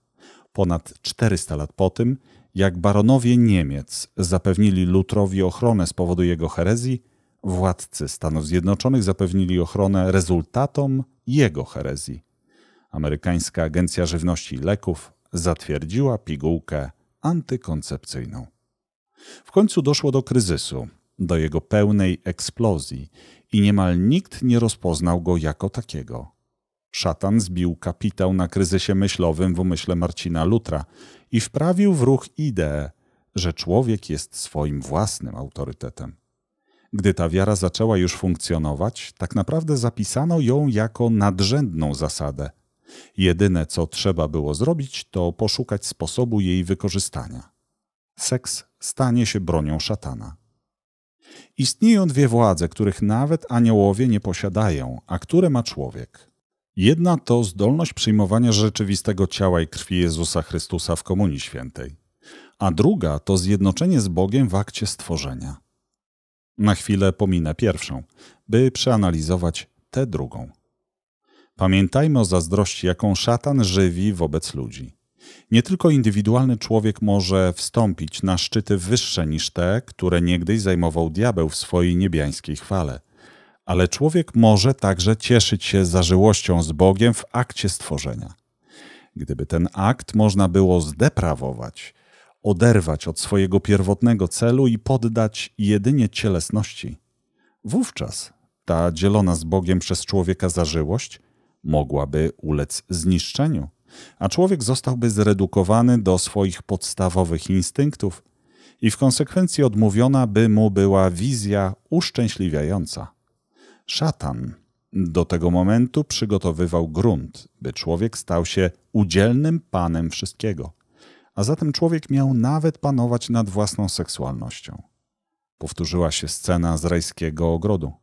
Ponad 400 lat po tym, jak baronowie Niemiec zapewnili Lutrowi ochronę z powodu jego herezji, władcy Stanów Zjednoczonych zapewnili ochronę rezultatom jego herezji. Amerykańska Agencja Żywności i Leków zatwierdziła pigułkę antykoncepcyjną. W końcu doszło do kryzysu, do jego pełnej eksplozji i niemal nikt nie rozpoznał go jako takiego. Szatan zbił kapitał na kryzysie myślowym w umyśle Marcina Lutra i wprawił w ruch ideę, że człowiek jest swoim własnym autorytetem. Gdy ta wiara zaczęła już funkcjonować, tak naprawdę zapisano ją jako nadrzędną zasadę. Jedyne, co trzeba było zrobić, to poszukać sposobu jej wykorzystania. Seks stanie się bronią szatana. Istnieją dwie władze, których nawet aniołowie nie posiadają, a które ma człowiek. Jedna to zdolność przyjmowania rzeczywistego ciała i krwi Jezusa Chrystusa w Komunii Świętej, a druga to zjednoczenie z Bogiem w akcie stworzenia. Na chwilę pominę pierwszą, by przeanalizować tę drugą. Pamiętajmy o zazdrości, jaką szatan żywi wobec ludzi. Nie tylko indywidualny człowiek może wstąpić na szczyty wyższe niż te, które niegdyś zajmował diabeł w swojej niebiańskiej chwale, ale człowiek może także cieszyć się zażyłością z Bogiem w akcie stworzenia. Gdyby ten akt można było zdeprawować, oderwać od swojego pierwotnego celu i poddać jedynie cielesności, wówczas ta dzielona z Bogiem przez człowieka zażyłość mogłaby ulec zniszczeniu a człowiek zostałby zredukowany do swoich podstawowych instynktów i w konsekwencji odmówiona by mu była wizja uszczęśliwiająca. Szatan do tego momentu przygotowywał grunt, by człowiek stał się udzielnym panem wszystkiego, a zatem człowiek miał nawet panować nad własną seksualnością. Powtórzyła się scena z rajskiego ogrodu.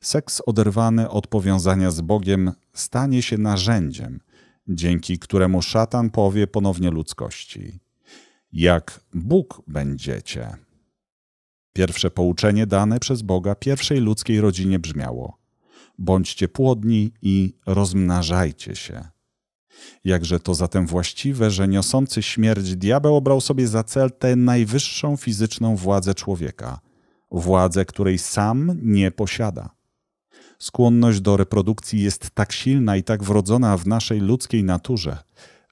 Seks oderwany od powiązania z Bogiem stanie się narzędziem, dzięki któremu szatan powie ponownie ludzkości: Jak Bóg będziecie. Pierwsze pouczenie dane przez Boga pierwszej ludzkiej rodzinie brzmiało: Bądźcie płodni i rozmnażajcie się. Jakże to zatem właściwe, że niosący śmierć diabeł obrał sobie za cel tę najwyższą fizyczną władzę człowieka, władzę, której sam nie posiada. Skłonność do reprodukcji jest tak silna i tak wrodzona w naszej ludzkiej naturze,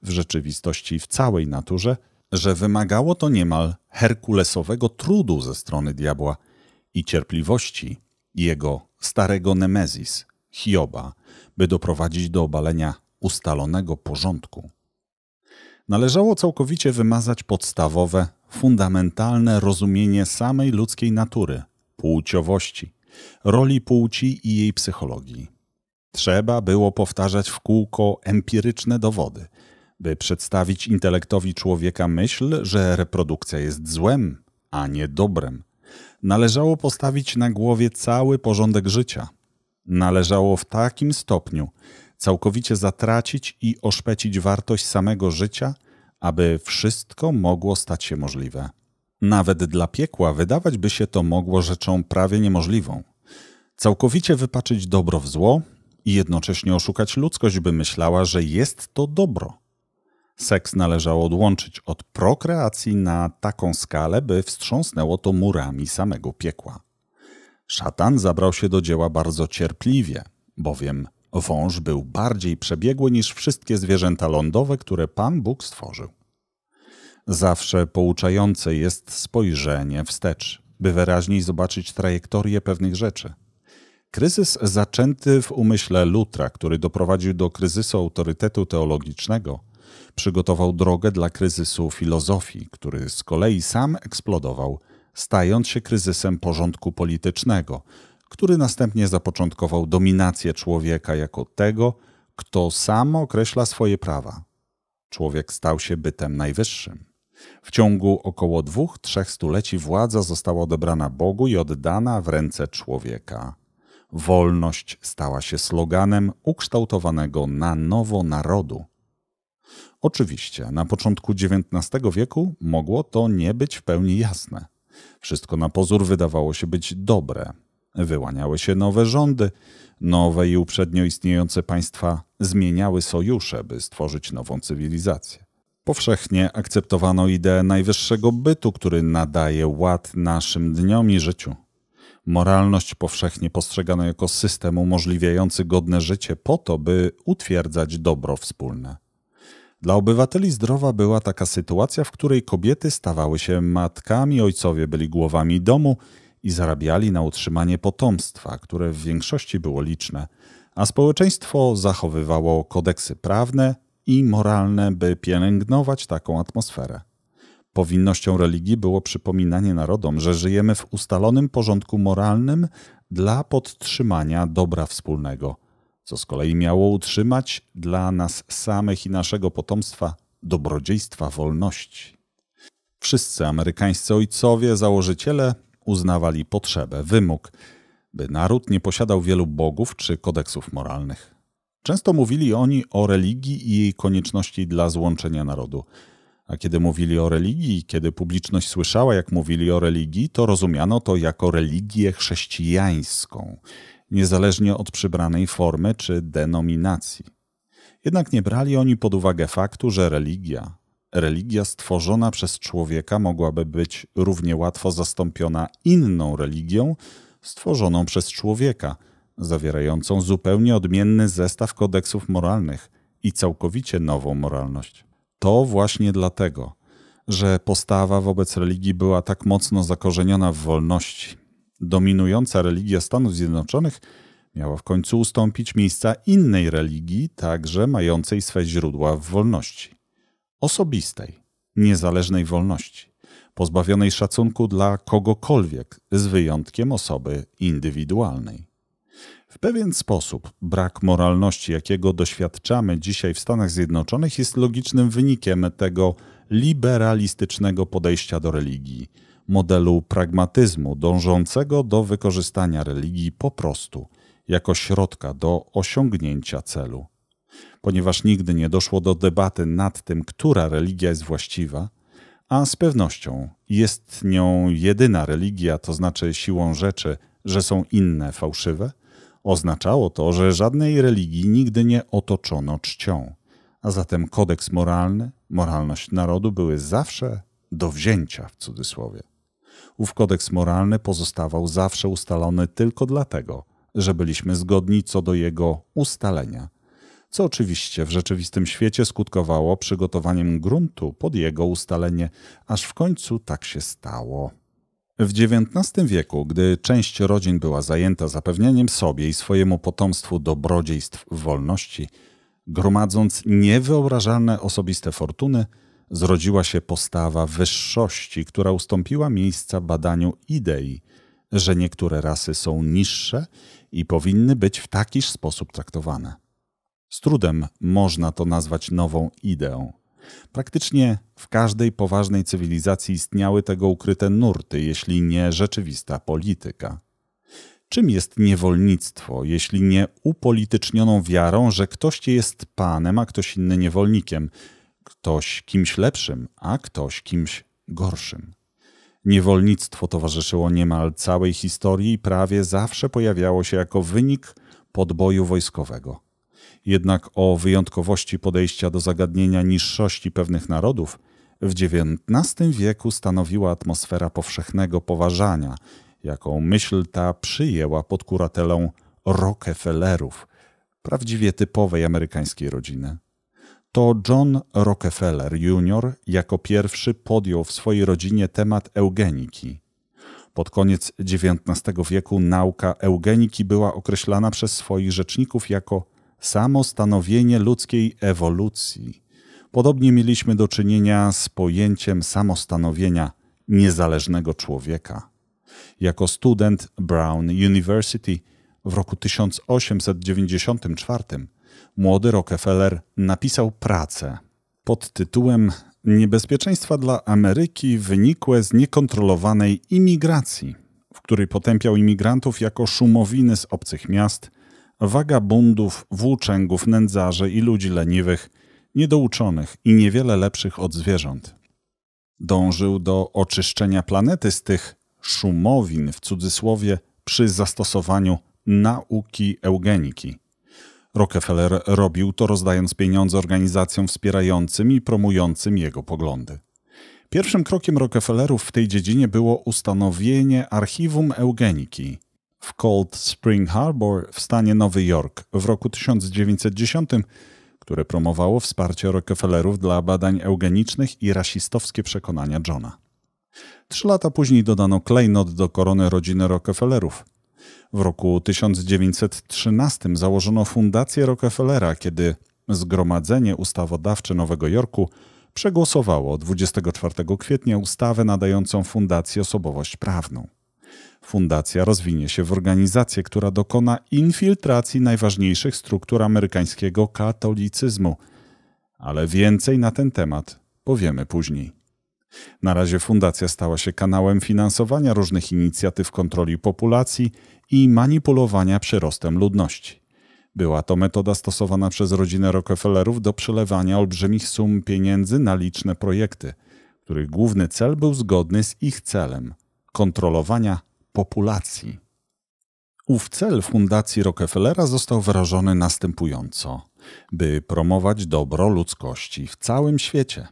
w rzeczywistości w całej naturze, że wymagało to niemal herkulesowego trudu ze strony diabła i cierpliwości jego starego Nemezis, Hioba, by doprowadzić do obalenia ustalonego porządku. Należało całkowicie wymazać podstawowe, fundamentalne rozumienie samej ludzkiej natury, płciowości, roli płci i jej psychologii. Trzeba było powtarzać w kółko empiryczne dowody, by przedstawić intelektowi człowieka myśl, że reprodukcja jest złem, a nie dobrem. Należało postawić na głowie cały porządek życia. Należało w takim stopniu całkowicie zatracić i oszpecić wartość samego życia, aby wszystko mogło stać się możliwe. Nawet dla piekła wydawać by się to mogło rzeczą prawie niemożliwą. Całkowicie wypaczyć dobro w zło i jednocześnie oszukać ludzkość, by myślała, że jest to dobro. Seks należało odłączyć od prokreacji na taką skalę, by wstrząsnęło to murami samego piekła. Szatan zabrał się do dzieła bardzo cierpliwie, bowiem wąż był bardziej przebiegły niż wszystkie zwierzęta lądowe, które Pan Bóg stworzył. Zawsze pouczające jest spojrzenie wstecz, by wyraźniej zobaczyć trajektorię pewnych rzeczy. Kryzys zaczęty w umyśle Lutra, który doprowadził do kryzysu autorytetu teologicznego, przygotował drogę dla kryzysu filozofii, który z kolei sam eksplodował, stając się kryzysem porządku politycznego, który następnie zapoczątkował dominację człowieka jako tego, kto sam określa swoje prawa. Człowiek stał się bytem najwyższym. W ciągu około dwóch, trzech stuleci władza została odebrana Bogu i oddana w ręce człowieka. Wolność stała się sloganem ukształtowanego na nowo narodu. Oczywiście, na początku XIX wieku mogło to nie być w pełni jasne. Wszystko na pozór wydawało się być dobre. Wyłaniały się nowe rządy, nowe i uprzednio istniejące państwa zmieniały sojusze, by stworzyć nową cywilizację. Powszechnie akceptowano ideę najwyższego bytu, który nadaje ład naszym dniom i życiu. Moralność powszechnie postrzegano jako system umożliwiający godne życie po to, by utwierdzać dobro wspólne. Dla obywateli zdrowa była taka sytuacja, w której kobiety stawały się matkami, ojcowie byli głowami domu i zarabiali na utrzymanie potomstwa, które w większości było liczne, a społeczeństwo zachowywało kodeksy prawne, i moralne, by pielęgnować taką atmosferę. Powinnością religii było przypominanie narodom, że żyjemy w ustalonym porządku moralnym dla podtrzymania dobra wspólnego, co z kolei miało utrzymać dla nas samych i naszego potomstwa dobrodziejstwa wolności. Wszyscy amerykańscy ojcowie, założyciele uznawali potrzebę, wymóg, by naród nie posiadał wielu bogów czy kodeksów moralnych. Często mówili oni o religii i jej konieczności dla złączenia narodu. A kiedy mówili o religii, kiedy publiczność słyszała, jak mówili o religii, to rozumiano to jako religię chrześcijańską, niezależnie od przybranej formy czy denominacji. Jednak nie brali oni pod uwagę faktu, że religia, religia stworzona przez człowieka mogłaby być równie łatwo zastąpiona inną religią stworzoną przez człowieka – zawierającą zupełnie odmienny zestaw kodeksów moralnych i całkowicie nową moralność. To właśnie dlatego, że postawa wobec religii była tak mocno zakorzeniona w wolności. Dominująca religia Stanów Zjednoczonych miała w końcu ustąpić miejsca innej religii, także mającej swe źródła w wolności osobistej, niezależnej wolności, pozbawionej szacunku dla kogokolwiek, z wyjątkiem osoby indywidualnej. W pewien sposób brak moralności, jakiego doświadczamy dzisiaj w Stanach Zjednoczonych, jest logicznym wynikiem tego liberalistycznego podejścia do religii, modelu pragmatyzmu dążącego do wykorzystania religii po prostu jako środka do osiągnięcia celu. Ponieważ nigdy nie doszło do debaty nad tym, która religia jest właściwa, a z pewnością jest nią jedyna religia, to znaczy siłą rzeczy, że są inne fałszywe, Oznaczało to, że żadnej religii nigdy nie otoczono czcią, a zatem kodeks moralny, moralność narodu były zawsze do wzięcia w cudzysłowie. Ów kodeks moralny pozostawał zawsze ustalony tylko dlatego, że byliśmy zgodni co do jego ustalenia, co oczywiście w rzeczywistym świecie skutkowało przygotowaniem gruntu pod jego ustalenie, aż w końcu tak się stało. W XIX wieku, gdy część rodzin była zajęta zapewnianiem sobie i swojemu potomstwu dobrodziejstw wolności, gromadząc niewyobrażalne osobiste fortuny, zrodziła się postawa wyższości, która ustąpiła miejsca badaniu idei, że niektóre rasy są niższe i powinny być w takiż sposób traktowane. Z trudem można to nazwać nową ideą. Praktycznie w każdej poważnej cywilizacji istniały tego ukryte nurty, jeśli nie rzeczywista polityka. Czym jest niewolnictwo, jeśli nie upolitycznioną wiarą, że ktoś jest panem, a ktoś inny niewolnikiem, ktoś kimś lepszym, a ktoś kimś gorszym? Niewolnictwo towarzyszyło niemal całej historii i prawie zawsze pojawiało się jako wynik podboju wojskowego jednak o wyjątkowości podejścia do zagadnienia niższości pewnych narodów, w XIX wieku stanowiła atmosfera powszechnego poważania, jaką myśl ta przyjęła pod kuratelą Rockefellerów, prawdziwie typowej amerykańskiej rodziny. To John Rockefeller Jr. jako pierwszy podjął w swojej rodzinie temat eugeniki. Pod koniec XIX wieku nauka eugeniki była określana przez swoich rzeczników jako samo stanowienie ludzkiej ewolucji. Podobnie mieliśmy do czynienia z pojęciem samostanowienia niezależnego człowieka. Jako student Brown University w roku 1894 młody Rockefeller napisał pracę pod tytułem Niebezpieczeństwa dla Ameryki wynikłe z niekontrolowanej imigracji, w której potępiał imigrantów jako szumowiny z obcych miast – wagabundów, włóczęgów, nędzarzy i ludzi leniwych, niedouczonych i niewiele lepszych od zwierząt. Dążył do oczyszczenia planety z tych szumowin w cudzysłowie przy zastosowaniu nauki eugeniki. Rockefeller robił to rozdając pieniądze organizacjom wspierającym i promującym jego poglądy. Pierwszym krokiem Rockefellerów w tej dziedzinie było ustanowienie Archiwum Eugeniki – w Cold Spring Harbor w stanie Nowy Jork w roku 1910, które promowało wsparcie Rockefellerów dla badań eugenicznych i rasistowskie przekonania Johna. Trzy lata później dodano klejnot do korony rodziny Rockefellerów. W roku 1913 założono Fundację Rockefellera, kiedy Zgromadzenie Ustawodawcze Nowego Jorku przegłosowało 24 kwietnia ustawę nadającą fundacji osobowość prawną. Fundacja rozwinie się w organizację, która dokona infiltracji najważniejszych struktur amerykańskiego katolicyzmu. Ale więcej na ten temat powiemy później. Na razie fundacja stała się kanałem finansowania różnych inicjatyw kontroli populacji i manipulowania przyrostem ludności. Była to metoda stosowana przez rodzinę Rockefellerów do przelewania olbrzymich sum pieniędzy na liczne projekty, których główny cel był zgodny z ich celem kontrolowania populacji. Ów cel Fundacji Rockefellera został wyrażony następująco: by promować dobro ludzkości w całym świecie.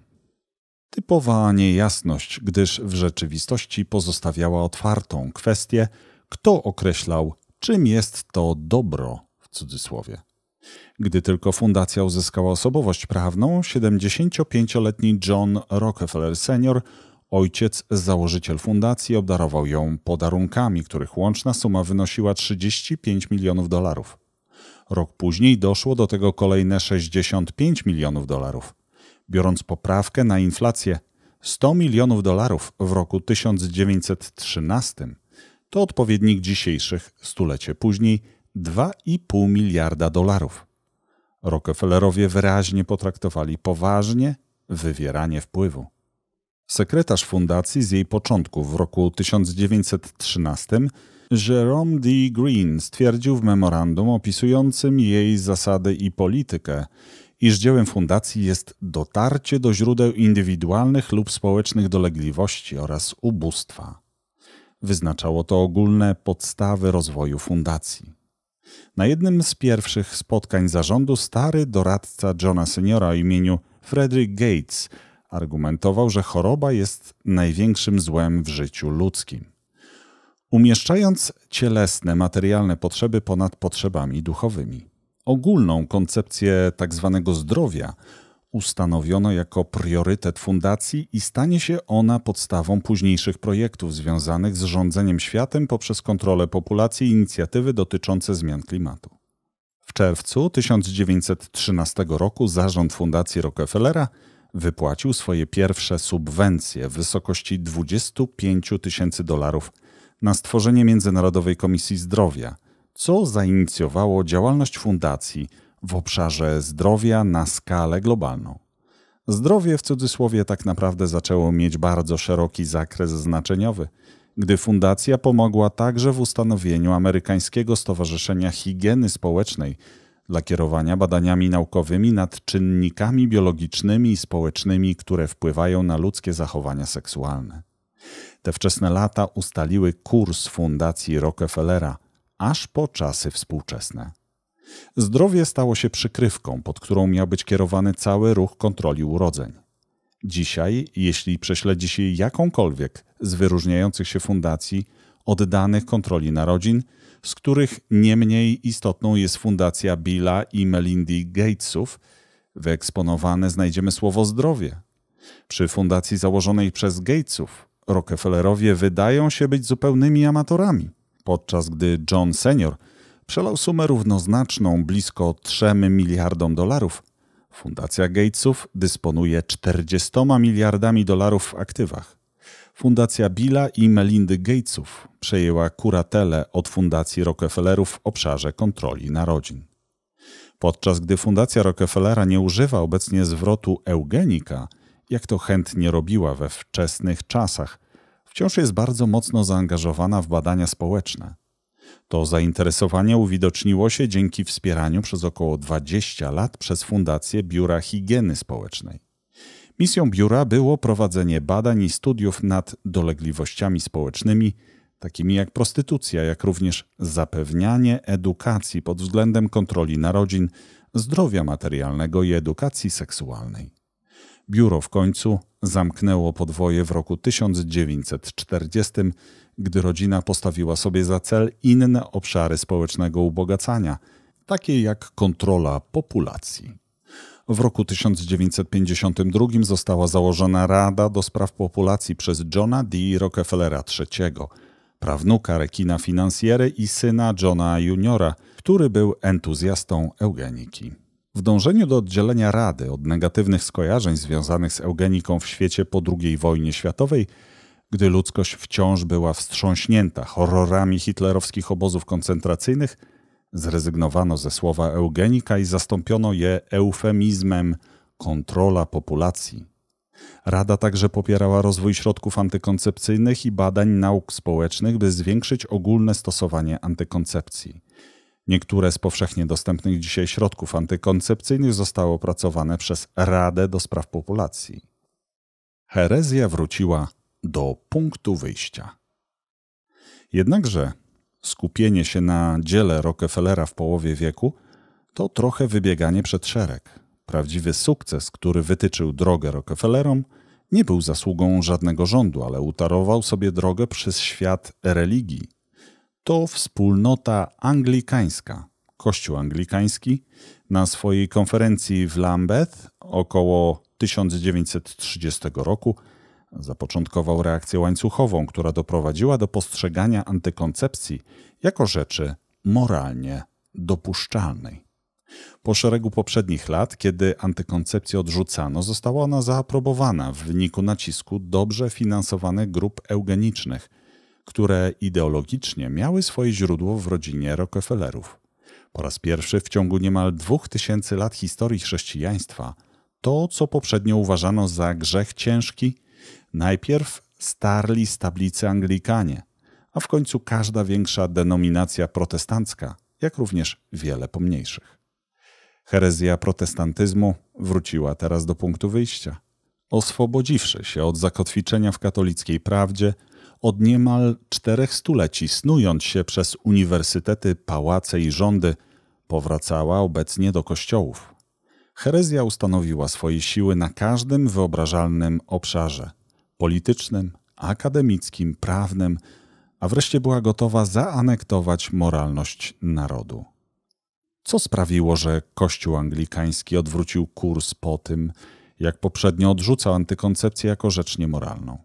Typowa niejasność, gdyż w rzeczywistości pozostawiała otwartą kwestię, kto określał, czym jest to dobro w cudzysłowie. Gdy tylko fundacja uzyskała osobowość prawną, 75-letni John Rockefeller senior Ojciec, założyciel fundacji, obdarował ją podarunkami, których łączna suma wynosiła 35 milionów dolarów. Rok później doszło do tego kolejne 65 milionów dolarów. Biorąc poprawkę na inflację, 100 milionów dolarów w roku 1913 to odpowiednik dzisiejszych, stulecie później, 2,5 miliarda dolarów. Rockefellerowie wyraźnie potraktowali poważnie wywieranie wpływu sekretarz fundacji z jej początków w roku 1913, Jerome D. Green stwierdził w memorandum opisującym jej zasady i politykę, iż dziełem fundacji jest dotarcie do źródeł indywidualnych lub społecznych dolegliwości oraz ubóstwa. Wyznaczało to ogólne podstawy rozwoju fundacji. Na jednym z pierwszych spotkań zarządu stary doradca Johna Seniora o imieniu Frederick Gates – argumentował, że choroba jest największym złem w życiu ludzkim. Umieszczając cielesne, materialne potrzeby ponad potrzebami duchowymi. Ogólną koncepcję tzw. Tak zdrowia ustanowiono jako priorytet fundacji i stanie się ona podstawą późniejszych projektów związanych z rządzeniem światem poprzez kontrolę populacji i inicjatywy dotyczące zmian klimatu. W czerwcu 1913 roku zarząd Fundacji Rockefellera wypłacił swoje pierwsze subwencje w wysokości 25 tysięcy dolarów na stworzenie Międzynarodowej Komisji Zdrowia, co zainicjowało działalność fundacji w obszarze zdrowia na skalę globalną. Zdrowie w cudzysłowie tak naprawdę zaczęło mieć bardzo szeroki zakres znaczeniowy, gdy fundacja pomogła także w ustanowieniu Amerykańskiego Stowarzyszenia Higieny Społecznej – dla kierowania badaniami naukowymi nad czynnikami biologicznymi i społecznymi, które wpływają na ludzkie zachowania seksualne. Te wczesne lata ustaliły kurs Fundacji Rockefellera aż po czasy współczesne. Zdrowie stało się przykrywką, pod którą miał być kierowany cały ruch kontroli urodzeń. Dzisiaj, jeśli prześledzi się jakąkolwiek z wyróżniających się fundacji oddanych kontroli narodzin, z których nie mniej istotną jest Fundacja Billa i Melindy Gatesów. Wyeksponowane znajdziemy słowo zdrowie. Przy fundacji założonej przez Gatesów Rockefellerowie wydają się być zupełnymi amatorami, podczas gdy John Senior przelał sumę równoznaczną blisko 3 miliardom dolarów. Fundacja Gatesów dysponuje 40 miliardami dolarów w aktywach. Fundacja Billa i Melindy Gatesów przejęła kuratelę od Fundacji Rockefellerów w obszarze kontroli narodzin. Podczas gdy Fundacja Rockefellera nie używa obecnie zwrotu eugenika, jak to chętnie robiła we wczesnych czasach, wciąż jest bardzo mocno zaangażowana w badania społeczne. To zainteresowanie uwidoczniło się dzięki wspieraniu przez około 20 lat przez Fundację Biura Higieny Społecznej. Misją biura było prowadzenie badań i studiów nad dolegliwościami społecznymi, takimi jak prostytucja, jak również zapewnianie edukacji pod względem kontroli narodzin, zdrowia materialnego i edukacji seksualnej. Biuro w końcu zamknęło podwoje w roku 1940, gdy rodzina postawiła sobie za cel inne obszary społecznego ubogacania, takie jak kontrola populacji. W roku 1952 została założona Rada do Spraw Populacji przez Johna D. Rockefellera III, prawnuka rekina finansjery i syna Johna Juniora, który był entuzjastą eugeniki. W dążeniu do oddzielenia Rady od negatywnych skojarzeń związanych z eugeniką w świecie po II wojnie światowej, gdy ludzkość wciąż była wstrząśnięta horrorami hitlerowskich obozów koncentracyjnych, Zrezygnowano ze słowa eugenika i zastąpiono je eufemizmem kontrola populacji. Rada także popierała rozwój środków antykoncepcyjnych i badań nauk społecznych, by zwiększyć ogólne stosowanie antykoncepcji. Niektóre z powszechnie dostępnych dzisiaj środków antykoncepcyjnych zostały opracowane przez Radę do Spraw Populacji. Herezja wróciła do punktu wyjścia. Jednakże skupienie się na dziele Rockefellera w połowie wieku to trochę wybieganie przed szereg. Prawdziwy sukces, który wytyczył drogę Rockefellerom, nie był zasługą żadnego rządu, ale utarował sobie drogę przez świat religii. To wspólnota anglikańska, Kościół anglikański, na swojej konferencji w Lambeth około 1930 roku Zapoczątkował reakcję łańcuchową, która doprowadziła do postrzegania antykoncepcji jako rzeczy moralnie dopuszczalnej. Po szeregu poprzednich lat, kiedy antykoncepcję odrzucano, została ona zaaprobowana w wyniku nacisku dobrze finansowanych grup eugenicznych, które ideologicznie miały swoje źródło w rodzinie Rockefellerów. Po raz pierwszy w ciągu niemal dwóch tysięcy lat historii chrześcijaństwa to, co poprzednio uważano za grzech ciężki, Najpierw starli z tablicy Anglikanie, a w końcu każda większa denominacja protestancka, jak również wiele pomniejszych. Herezja protestantyzmu wróciła teraz do punktu wyjścia. Oswobodziwszy się od zakotwiczenia w katolickiej prawdzie, od niemal czterech stuleci, snując się przez uniwersytety, pałace i rządy, powracała obecnie do kościołów. Herezja ustanowiła swoje siły na każdym wyobrażalnym obszarze – politycznym, akademickim, prawnym, a wreszcie była gotowa zaanektować moralność narodu. Co sprawiło, że Kościół anglikański odwrócił kurs po tym, jak poprzednio odrzucał antykoncepcję jako rzecz niemoralną?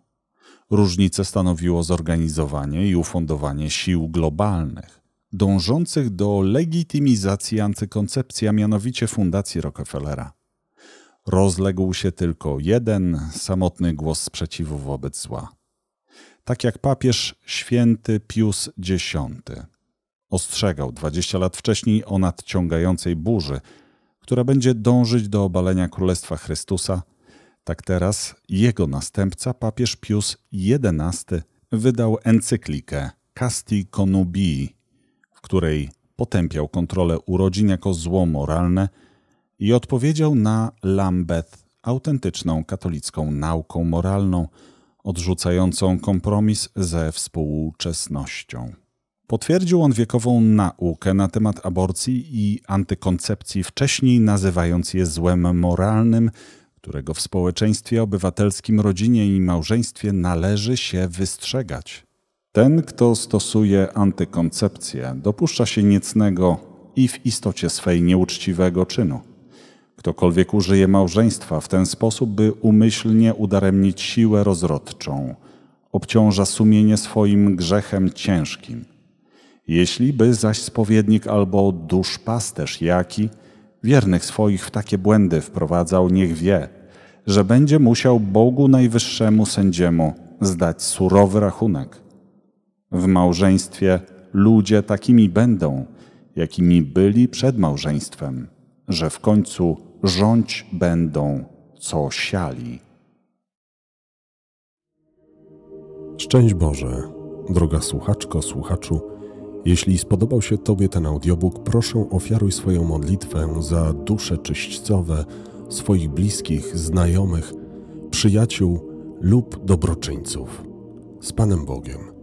Różnicę stanowiło zorganizowanie i ufundowanie sił globalnych, dążących do legitymizacji antykoncepcji, a mianowicie Fundacji Rockefellera. Rozległ się tylko jeden samotny głos sprzeciwu wobec zła. Tak jak papież święty Pius X ostrzegał 20 lat wcześniej o nadciągającej burzy, która będzie dążyć do obalenia Królestwa Chrystusa, tak teraz jego następca papież Pius XI wydał encyklikę Casti Conubii, w której potępiał kontrolę urodzin jako zło moralne – i odpowiedział na Lambeth autentyczną katolicką nauką moralną, odrzucającą kompromis ze współczesnością. Potwierdził on wiekową naukę na temat aborcji i antykoncepcji, wcześniej nazywając je złem moralnym, którego w społeczeństwie obywatelskim, rodzinie i małżeństwie należy się wystrzegać. Ten, kto stosuje antykoncepcję, dopuszcza się niecnego i w istocie swej nieuczciwego czynu. Ktokolwiek użyje małżeństwa w ten sposób, by umyślnie udaremnić siłę rozrodczą, obciąża sumienie swoim grzechem ciężkim. Jeśli by zaś spowiednik albo duszpasterz jaki wiernych swoich w takie błędy wprowadzał, niech wie, że będzie musiał Bogu Najwyższemu Sędziemu zdać surowy rachunek. W małżeństwie ludzie takimi będą, jakimi byli przed małżeństwem, że w końcu rządź będą, co siali. Szczęść Boże, droga słuchaczko, słuchaczu. Jeśli spodobał się Tobie ten audiobook, proszę ofiaruj swoją modlitwę za dusze czyśćcowe swoich bliskich, znajomych, przyjaciół lub dobroczyńców. Z Panem Bogiem.